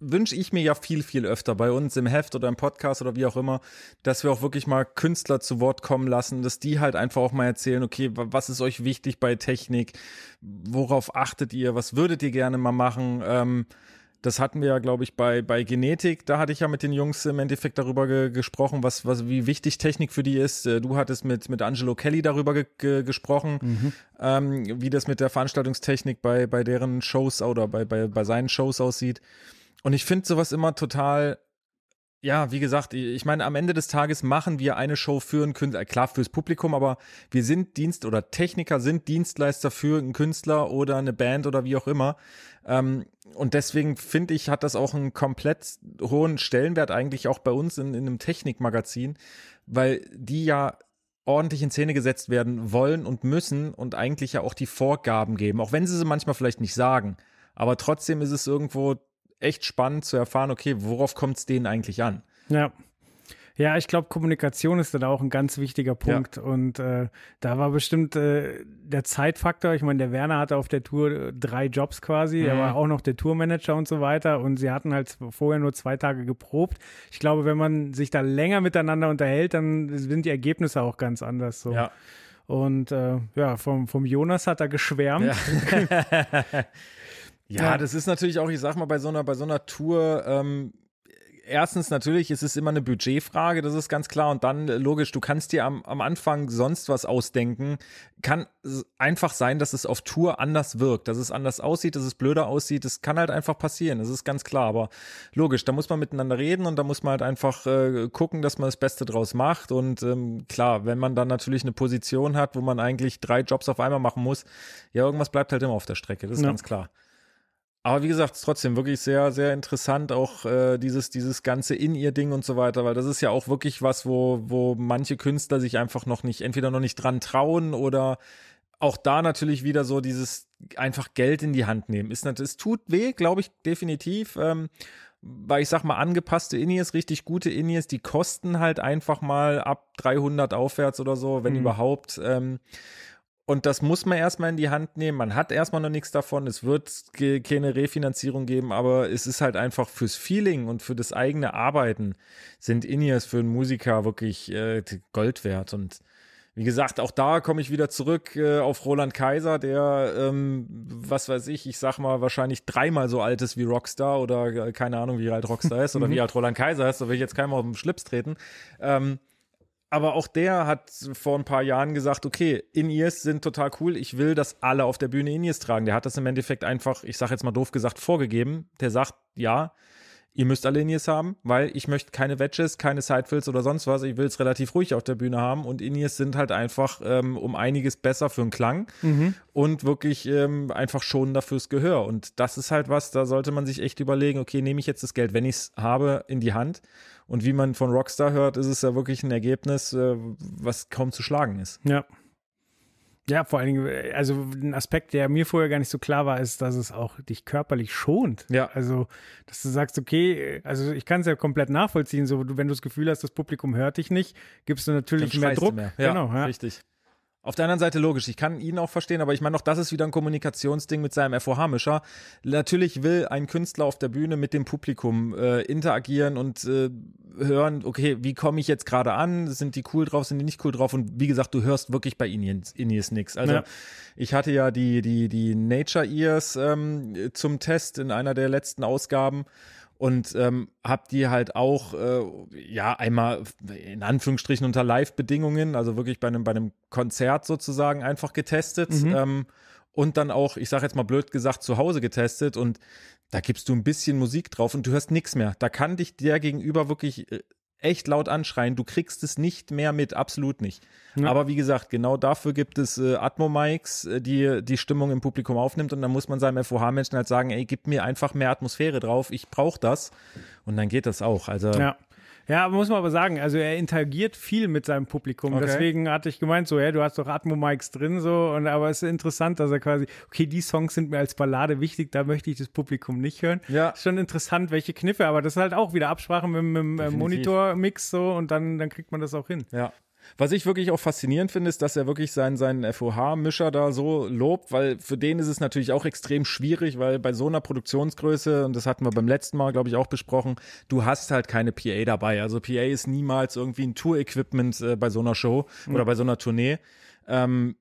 wünsche ich mir ja viel, viel öfter bei uns im Heft oder im Podcast oder wie auch immer, dass wir auch wirklich mal Künstler zu Wort kommen lassen, dass die halt einfach auch mal erzählen, okay, was ist euch wichtig bei Technik? Worauf achtet ihr? Was würdet ihr gerne mal machen? Ähm, das hatten wir ja, glaube ich, bei, bei Genetik. Da hatte ich ja mit den Jungs im Endeffekt darüber ge gesprochen, was, was, wie wichtig Technik für die ist. Äh, du hattest mit, mit Angelo Kelly darüber ge ge gesprochen, mhm. ähm, wie das mit der Veranstaltungstechnik bei, bei deren Shows oder bei, bei, bei seinen Shows aussieht. Und ich finde sowas immer total ja, wie gesagt, ich meine, am Ende des Tages machen wir eine Show für einen Künstler, äh, klar fürs Publikum, aber wir sind Dienst oder Techniker sind Dienstleister für einen Künstler oder eine Band oder wie auch immer. Ähm, und deswegen finde ich, hat das auch einen komplett hohen Stellenwert eigentlich auch bei uns in, in einem Technikmagazin, weil die ja ordentlich in Szene gesetzt werden wollen und müssen und eigentlich ja auch die Vorgaben geben, auch wenn sie sie manchmal vielleicht nicht sagen. Aber trotzdem ist es irgendwo echt spannend zu erfahren, okay, worauf kommt es denen eigentlich an? Ja. Ja, ich glaube, Kommunikation ist da auch ein ganz wichtiger Punkt. Ja. Und äh, da war bestimmt äh, der Zeitfaktor. Ich meine, der Werner hatte auf der Tour äh, drei Jobs quasi. Mhm. Er war auch noch der Tourmanager und so weiter. Und sie hatten halt vorher nur zwei Tage geprobt. Ich glaube, wenn man sich da länger miteinander unterhält, dann sind die Ergebnisse auch ganz anders. So. Ja. Und äh, ja, vom, vom Jonas hat er geschwärmt. Ja. Ja, ja, das ist natürlich auch, ich sag mal, bei so einer, bei so einer Tour, ähm, erstens natürlich, es ist immer eine Budgetfrage, das ist ganz klar. Und dann äh, logisch, du kannst dir am, am Anfang sonst was ausdenken. Kann einfach sein, dass es auf Tour anders wirkt, dass es anders aussieht, dass es blöder aussieht. Das kann halt einfach passieren, das ist ganz klar. Aber logisch, da muss man miteinander reden und da muss man halt einfach äh, gucken, dass man das Beste draus macht. Und ähm, klar, wenn man dann natürlich eine Position hat, wo man eigentlich drei Jobs auf einmal machen muss, ja, irgendwas bleibt halt immer auf der Strecke, das ist ja. ganz klar. Aber wie gesagt, trotzdem wirklich sehr, sehr interessant, auch äh, dieses, dieses ganze In-Ihr-Ding und so weiter, weil das ist ja auch wirklich was, wo, wo manche Künstler sich einfach noch nicht, entweder noch nicht dran trauen oder auch da natürlich wieder so dieses einfach Geld in die Hand nehmen. Ist, es tut weh, glaube ich, definitiv. Ähm, weil ich sag mal, angepasste Inies, richtig gute Inies, die kosten halt einfach mal ab 300 aufwärts oder so, wenn mhm. überhaupt. Ähm, und das muss man erstmal in die Hand nehmen. Man hat erstmal noch nichts davon. Es wird keine Refinanzierung geben, aber es ist halt einfach fürs Feeling und für das eigene Arbeiten sind Inias für einen Musiker wirklich äh, Gold wert. Und wie gesagt, auch da komme ich wieder zurück äh, auf Roland Kaiser, der, ähm, was weiß ich, ich sag mal, wahrscheinlich dreimal so alt ist wie Rockstar oder äh, keine Ahnung, wie alt Rockstar ist oder wie alt Roland Kaiser ist, da will ich jetzt keinem auf den Schlips treten. Ähm, aber auch der hat vor ein paar Jahren gesagt, okay, In-Ears sind total cool, ich will, dass alle auf der Bühne In-Ears tragen. Der hat das im Endeffekt einfach, ich sage jetzt mal doof gesagt, vorgegeben. Der sagt, ja, ihr müsst alle In-Ears haben, weil ich möchte keine Wedges, keine Sidefills oder sonst was. Ich will es relativ ruhig auf der Bühne haben und In-Ears sind halt einfach ähm, um einiges besser für den Klang mhm. und wirklich ähm, einfach schonender fürs Gehör. Und das ist halt was, da sollte man sich echt überlegen, okay, nehme ich jetzt das Geld, wenn ich es habe, in die Hand und wie man von Rockstar hört, ist es ja wirklich ein Ergebnis, äh, was kaum zu schlagen ist. Ja. Ja, vor allen Dingen, äh, also ein Aspekt, der mir vorher gar nicht so klar war, ist, dass es auch dich körperlich schont. Ja. Also, dass du sagst, okay, äh, also ich kann es ja komplett nachvollziehen, so wenn du das Gefühl hast, das Publikum hört dich nicht, gibst du natürlich mehr Druck. Mehr. Ja, genau, ja. richtig. Auf der anderen Seite logisch, ich kann ihn auch verstehen, aber ich meine, auch das ist wieder ein Kommunikationsding mit seinem FOH-Mischer. Natürlich will ein Künstler auf der Bühne mit dem Publikum äh, interagieren und äh, hören, okay, wie komme ich jetzt gerade an? Sind die cool drauf, sind die nicht cool drauf? Und wie gesagt, du hörst wirklich bei Indians, Inies nix. Also ja. ich hatte ja die, die, die Nature Ears ähm, zum Test in einer der letzten Ausgaben und ähm, habe die halt auch äh, ja einmal in Anführungsstrichen unter Live-Bedingungen, also wirklich bei einem bei einem Konzert sozusagen einfach getestet mhm. ähm, und dann auch, ich sage jetzt mal blöd gesagt, zu Hause getestet und da gibst du ein bisschen Musik drauf und du hörst nichts mehr. Da kann dich der gegenüber wirklich äh, echt laut anschreien. Du kriegst es nicht mehr mit, absolut nicht. Ja. Aber wie gesagt, genau dafür gibt es äh, Atmo-Mics, äh, die die Stimmung im Publikum aufnimmt. Und dann muss man seinem FOH-Menschen halt sagen, ey, gib mir einfach mehr Atmosphäre drauf, ich brauche das. Und dann geht das auch. Also ja. Ja, muss man aber sagen, also er interagiert viel mit seinem Publikum. Okay. Deswegen hatte ich gemeint, so, ja, du hast doch Atmo-Mikes drin, so, und aber es ist interessant, dass er quasi, okay, die Songs sind mir als Ballade wichtig, da möchte ich das Publikum nicht hören. Ja. Ist schon interessant, welche Kniffe, aber das ist halt auch wieder Absprache mit, mit dem äh, Monitor-Mix so und dann, dann kriegt man das auch hin. Ja. Was ich wirklich auch faszinierend finde, ist, dass er wirklich seinen, seinen FOH-Mischer da so lobt, weil für den ist es natürlich auch extrem schwierig, weil bei so einer Produktionsgröße, und das hatten wir beim letzten Mal, glaube ich, auch besprochen, du hast halt keine PA dabei. Also PA ist niemals irgendwie ein Tour-Equipment äh, bei so einer Show mhm. oder bei so einer Tournee. Ähm,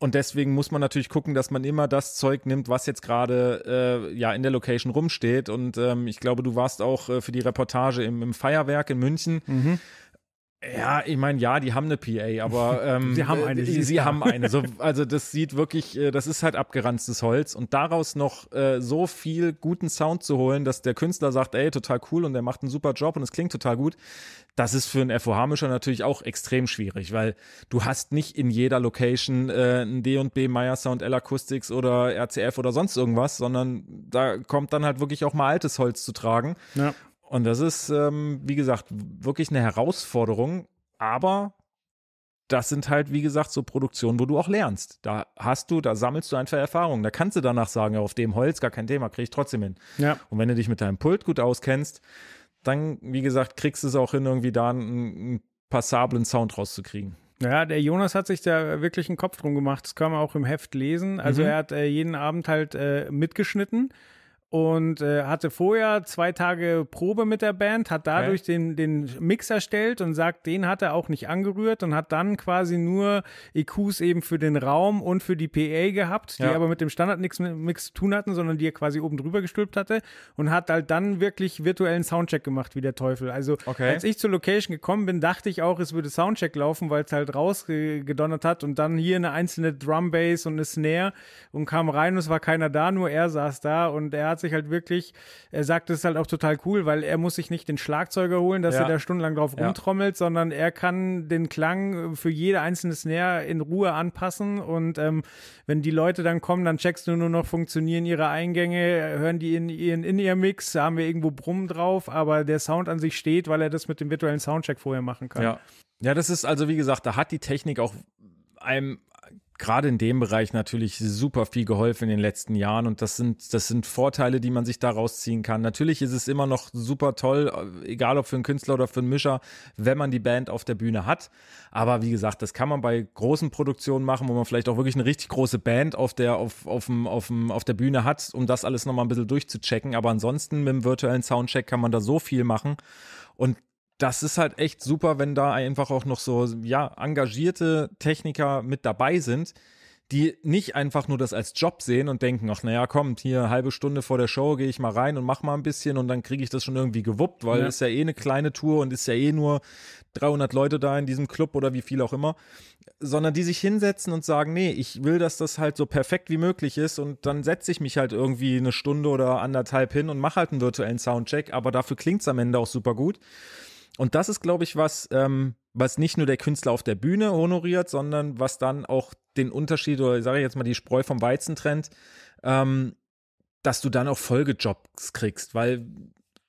und deswegen muss man natürlich gucken, dass man immer das Zeug nimmt, was jetzt gerade äh, ja in der Location rumsteht. Und ähm, ich glaube, du warst auch äh, für die Reportage im, im Feuerwerk in München. Mhm. Ja, ich meine, ja, die haben eine PA, aber ähm, sie haben eine. Äh, sie, sie haben eine. So, also das sieht wirklich, äh, das ist halt abgeranztes Holz und daraus noch äh, so viel guten Sound zu holen, dass der Künstler sagt, ey, total cool und der macht einen super Job und es klingt total gut. Das ist für einen FOH-Mischer natürlich auch extrem schwierig, weil du hast nicht in jeder Location äh, ein D&B, Meyer Sound, L Acoustics oder RCF oder sonst irgendwas, sondern da kommt dann halt wirklich auch mal altes Holz zu tragen. Ja. Und das ist, ähm, wie gesagt, wirklich eine Herausforderung, aber das sind halt, wie gesagt, so Produktionen, wo du auch lernst. Da hast du, da sammelst du einfach Erfahrungen. Da kannst du danach sagen, auf dem Holz, gar kein Thema, kriege ich trotzdem hin. Ja. Und wenn du dich mit deinem Pult gut auskennst, dann, wie gesagt, kriegst du es auch hin, irgendwie da einen, einen passablen Sound rauszukriegen. Ja, der Jonas hat sich da wirklich einen Kopf drum gemacht. Das kann man auch im Heft lesen. Also mhm. er hat äh, jeden Abend halt äh, mitgeschnitten und äh, hatte vorher zwei Tage Probe mit der Band, hat dadurch okay. den, den Mix erstellt und sagt, den hat er auch nicht angerührt und hat dann quasi nur EQs eben für den Raum und für die PA gehabt, die ja. aber mit dem Standard nichts Mix zu tun hatten, sondern die er quasi oben drüber gestülpt hatte und hat halt dann wirklich virtuellen Soundcheck gemacht, wie der Teufel. Also okay. als ich zur Location gekommen bin, dachte ich auch, es würde Soundcheck laufen, weil es halt rausgedonnert hat und dann hier eine einzelne Drum Bass und eine Snare und kam rein und es war keiner da, nur er saß da und er hat sich halt wirklich, er sagt, es ist halt auch total cool, weil er muss sich nicht den Schlagzeuger holen, dass ja. er da stundenlang drauf ja. rumtrommelt, sondern er kann den Klang für jede einzelne Snare in Ruhe anpassen und ähm, wenn die Leute dann kommen, dann checkst du nur noch, funktionieren ihre Eingänge, hören die in ihren In-Ear-Mix, haben wir irgendwo Brummen drauf, aber der Sound an sich steht, weil er das mit dem virtuellen Soundcheck vorher machen kann. Ja. Ja, das ist also, wie gesagt, da hat die Technik auch einem gerade in dem Bereich natürlich super viel geholfen in den letzten Jahren und das sind das sind Vorteile, die man sich daraus ziehen kann. Natürlich ist es immer noch super toll, äh, egal ob für einen Künstler oder für einen Mischer, wenn man die Band auf der Bühne hat, aber wie gesagt, das kann man bei großen Produktionen machen, wo man vielleicht auch wirklich eine richtig große Band auf der auf auf dem, auf, dem, auf der Bühne hat, um das alles noch mal ein bisschen durchzuchecken, aber ansonsten mit dem virtuellen Soundcheck kann man da so viel machen und das ist halt echt super, wenn da einfach auch noch so ja, engagierte Techniker mit dabei sind, die nicht einfach nur das als Job sehen und denken, ach naja, kommt, hier halbe Stunde vor der Show gehe ich mal rein und mach mal ein bisschen und dann kriege ich das schon irgendwie gewuppt, weil ja. ist ja eh eine kleine Tour und ist ja eh nur 300 Leute da in diesem Club oder wie viel auch immer, sondern die sich hinsetzen und sagen, nee, ich will, dass das halt so perfekt wie möglich ist und dann setze ich mich halt irgendwie eine Stunde oder anderthalb hin und mache halt einen virtuellen Soundcheck, aber dafür klingt es am Ende auch super gut. Und das ist, glaube ich, was, ähm, was nicht nur der Künstler auf der Bühne honoriert, sondern was dann auch den Unterschied oder sage ich jetzt mal die Spreu vom Weizen trennt, ähm, dass du dann auch Folgejobs kriegst, weil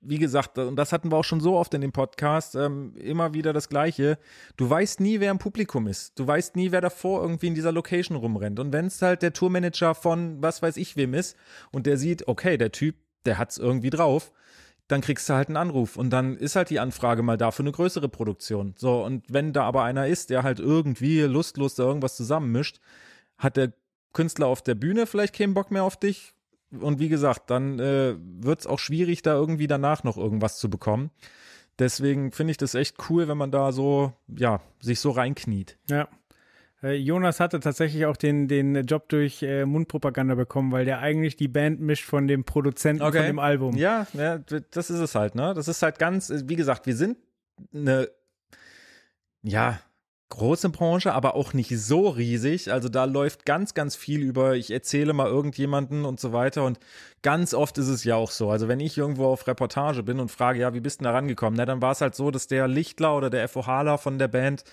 wie gesagt, und das hatten wir auch schon so oft in dem Podcast, ähm, immer wieder das Gleiche. Du weißt nie, wer im Publikum ist. Du weißt nie, wer davor irgendwie in dieser Location rumrennt. Und wenn es halt der Tourmanager von was weiß ich wem ist und der sieht, okay, der Typ, der hat es irgendwie drauf, dann kriegst du halt einen Anruf und dann ist halt die Anfrage mal da für eine größere Produktion. So, und wenn da aber einer ist, der halt irgendwie lustlos da irgendwas zusammenmischt, hat der Künstler auf der Bühne vielleicht keinen Bock mehr auf dich. Und wie gesagt, dann äh, wird es auch schwierig, da irgendwie danach noch irgendwas zu bekommen. Deswegen finde ich das echt cool, wenn man da so, ja, sich so reinkniet. Ja, äh, Jonas hatte tatsächlich auch den, den Job durch äh, Mundpropaganda bekommen, weil der eigentlich die Band mischt von dem Produzenten okay. von dem Album. Ja, ja, das ist es halt, ne? Das ist halt ganz, äh, wie gesagt, wir sind eine, ja, große Branche, aber auch nicht so riesig. Also da läuft ganz, ganz viel über, ich erzähle mal irgendjemanden und so weiter. Und ganz oft ist es ja auch so. Also wenn ich irgendwo auf Reportage bin und frage, ja, wie bist du da rangekommen? Na, dann war es halt so, dass der Lichtler oder der FOHler von der Band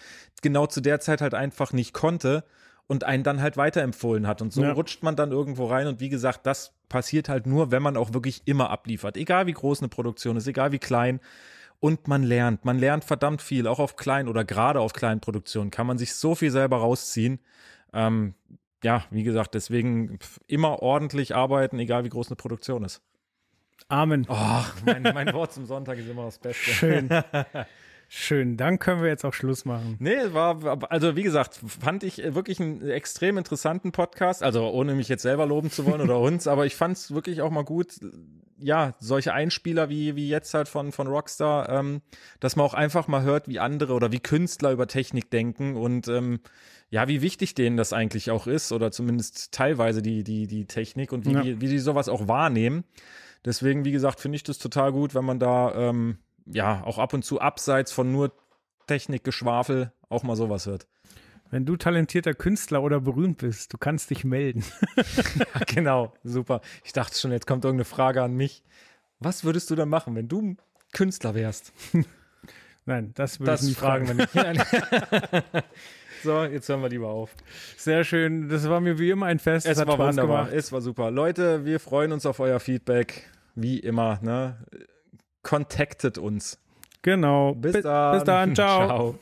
genau zu der Zeit halt einfach nicht konnte und einen dann halt weiterempfohlen hat. Und so ja. rutscht man dann irgendwo rein. Und wie gesagt, das passiert halt nur, wenn man auch wirklich immer abliefert. Egal wie groß eine Produktion ist, egal wie klein und man lernt. Man lernt verdammt viel, auch auf kleinen oder gerade auf kleinen Produktionen kann man sich so viel selber rausziehen. Ähm, ja, wie gesagt, deswegen immer ordentlich arbeiten, egal wie groß eine Produktion ist. Amen. Oh, mein, mein Wort zum Sonntag ist immer das Beste. Schön. Schön, dann können wir jetzt auch Schluss machen. Nee, war, also wie gesagt, fand ich wirklich einen extrem interessanten Podcast. Also ohne mich jetzt selber loben zu wollen oder uns, aber ich fand es wirklich auch mal gut, ja, solche Einspieler wie, wie jetzt halt von, von Rockstar, ähm, dass man auch einfach mal hört, wie andere oder wie Künstler über Technik denken und ähm, ja, wie wichtig denen das eigentlich auch ist oder zumindest teilweise die, die, die Technik und wie, ja. die, wie die sowas auch wahrnehmen. Deswegen, wie gesagt, finde ich das total gut, wenn man da ähm, ja, auch ab und zu abseits von nur Technikgeschwafel auch mal sowas hört. Wenn du talentierter Künstler oder berühmt bist, du kannst dich melden. ja, genau, super. Ich dachte schon, jetzt kommt irgendeine Frage an mich. Was würdest du dann machen, wenn du Künstler wärst? Nein, das würde das ich nicht fragen. fragen wir nicht. so, jetzt hören wir lieber auf. Sehr schön. Das war mir wie immer ein Fest. Es, es war Spaß wunderbar. Gemacht. Es war super. Leute, wir freuen uns auf euer Feedback. Wie immer. Ne? contactet uns. Genau. Bis, bis dann. Bis dann. Ciao. Ciao.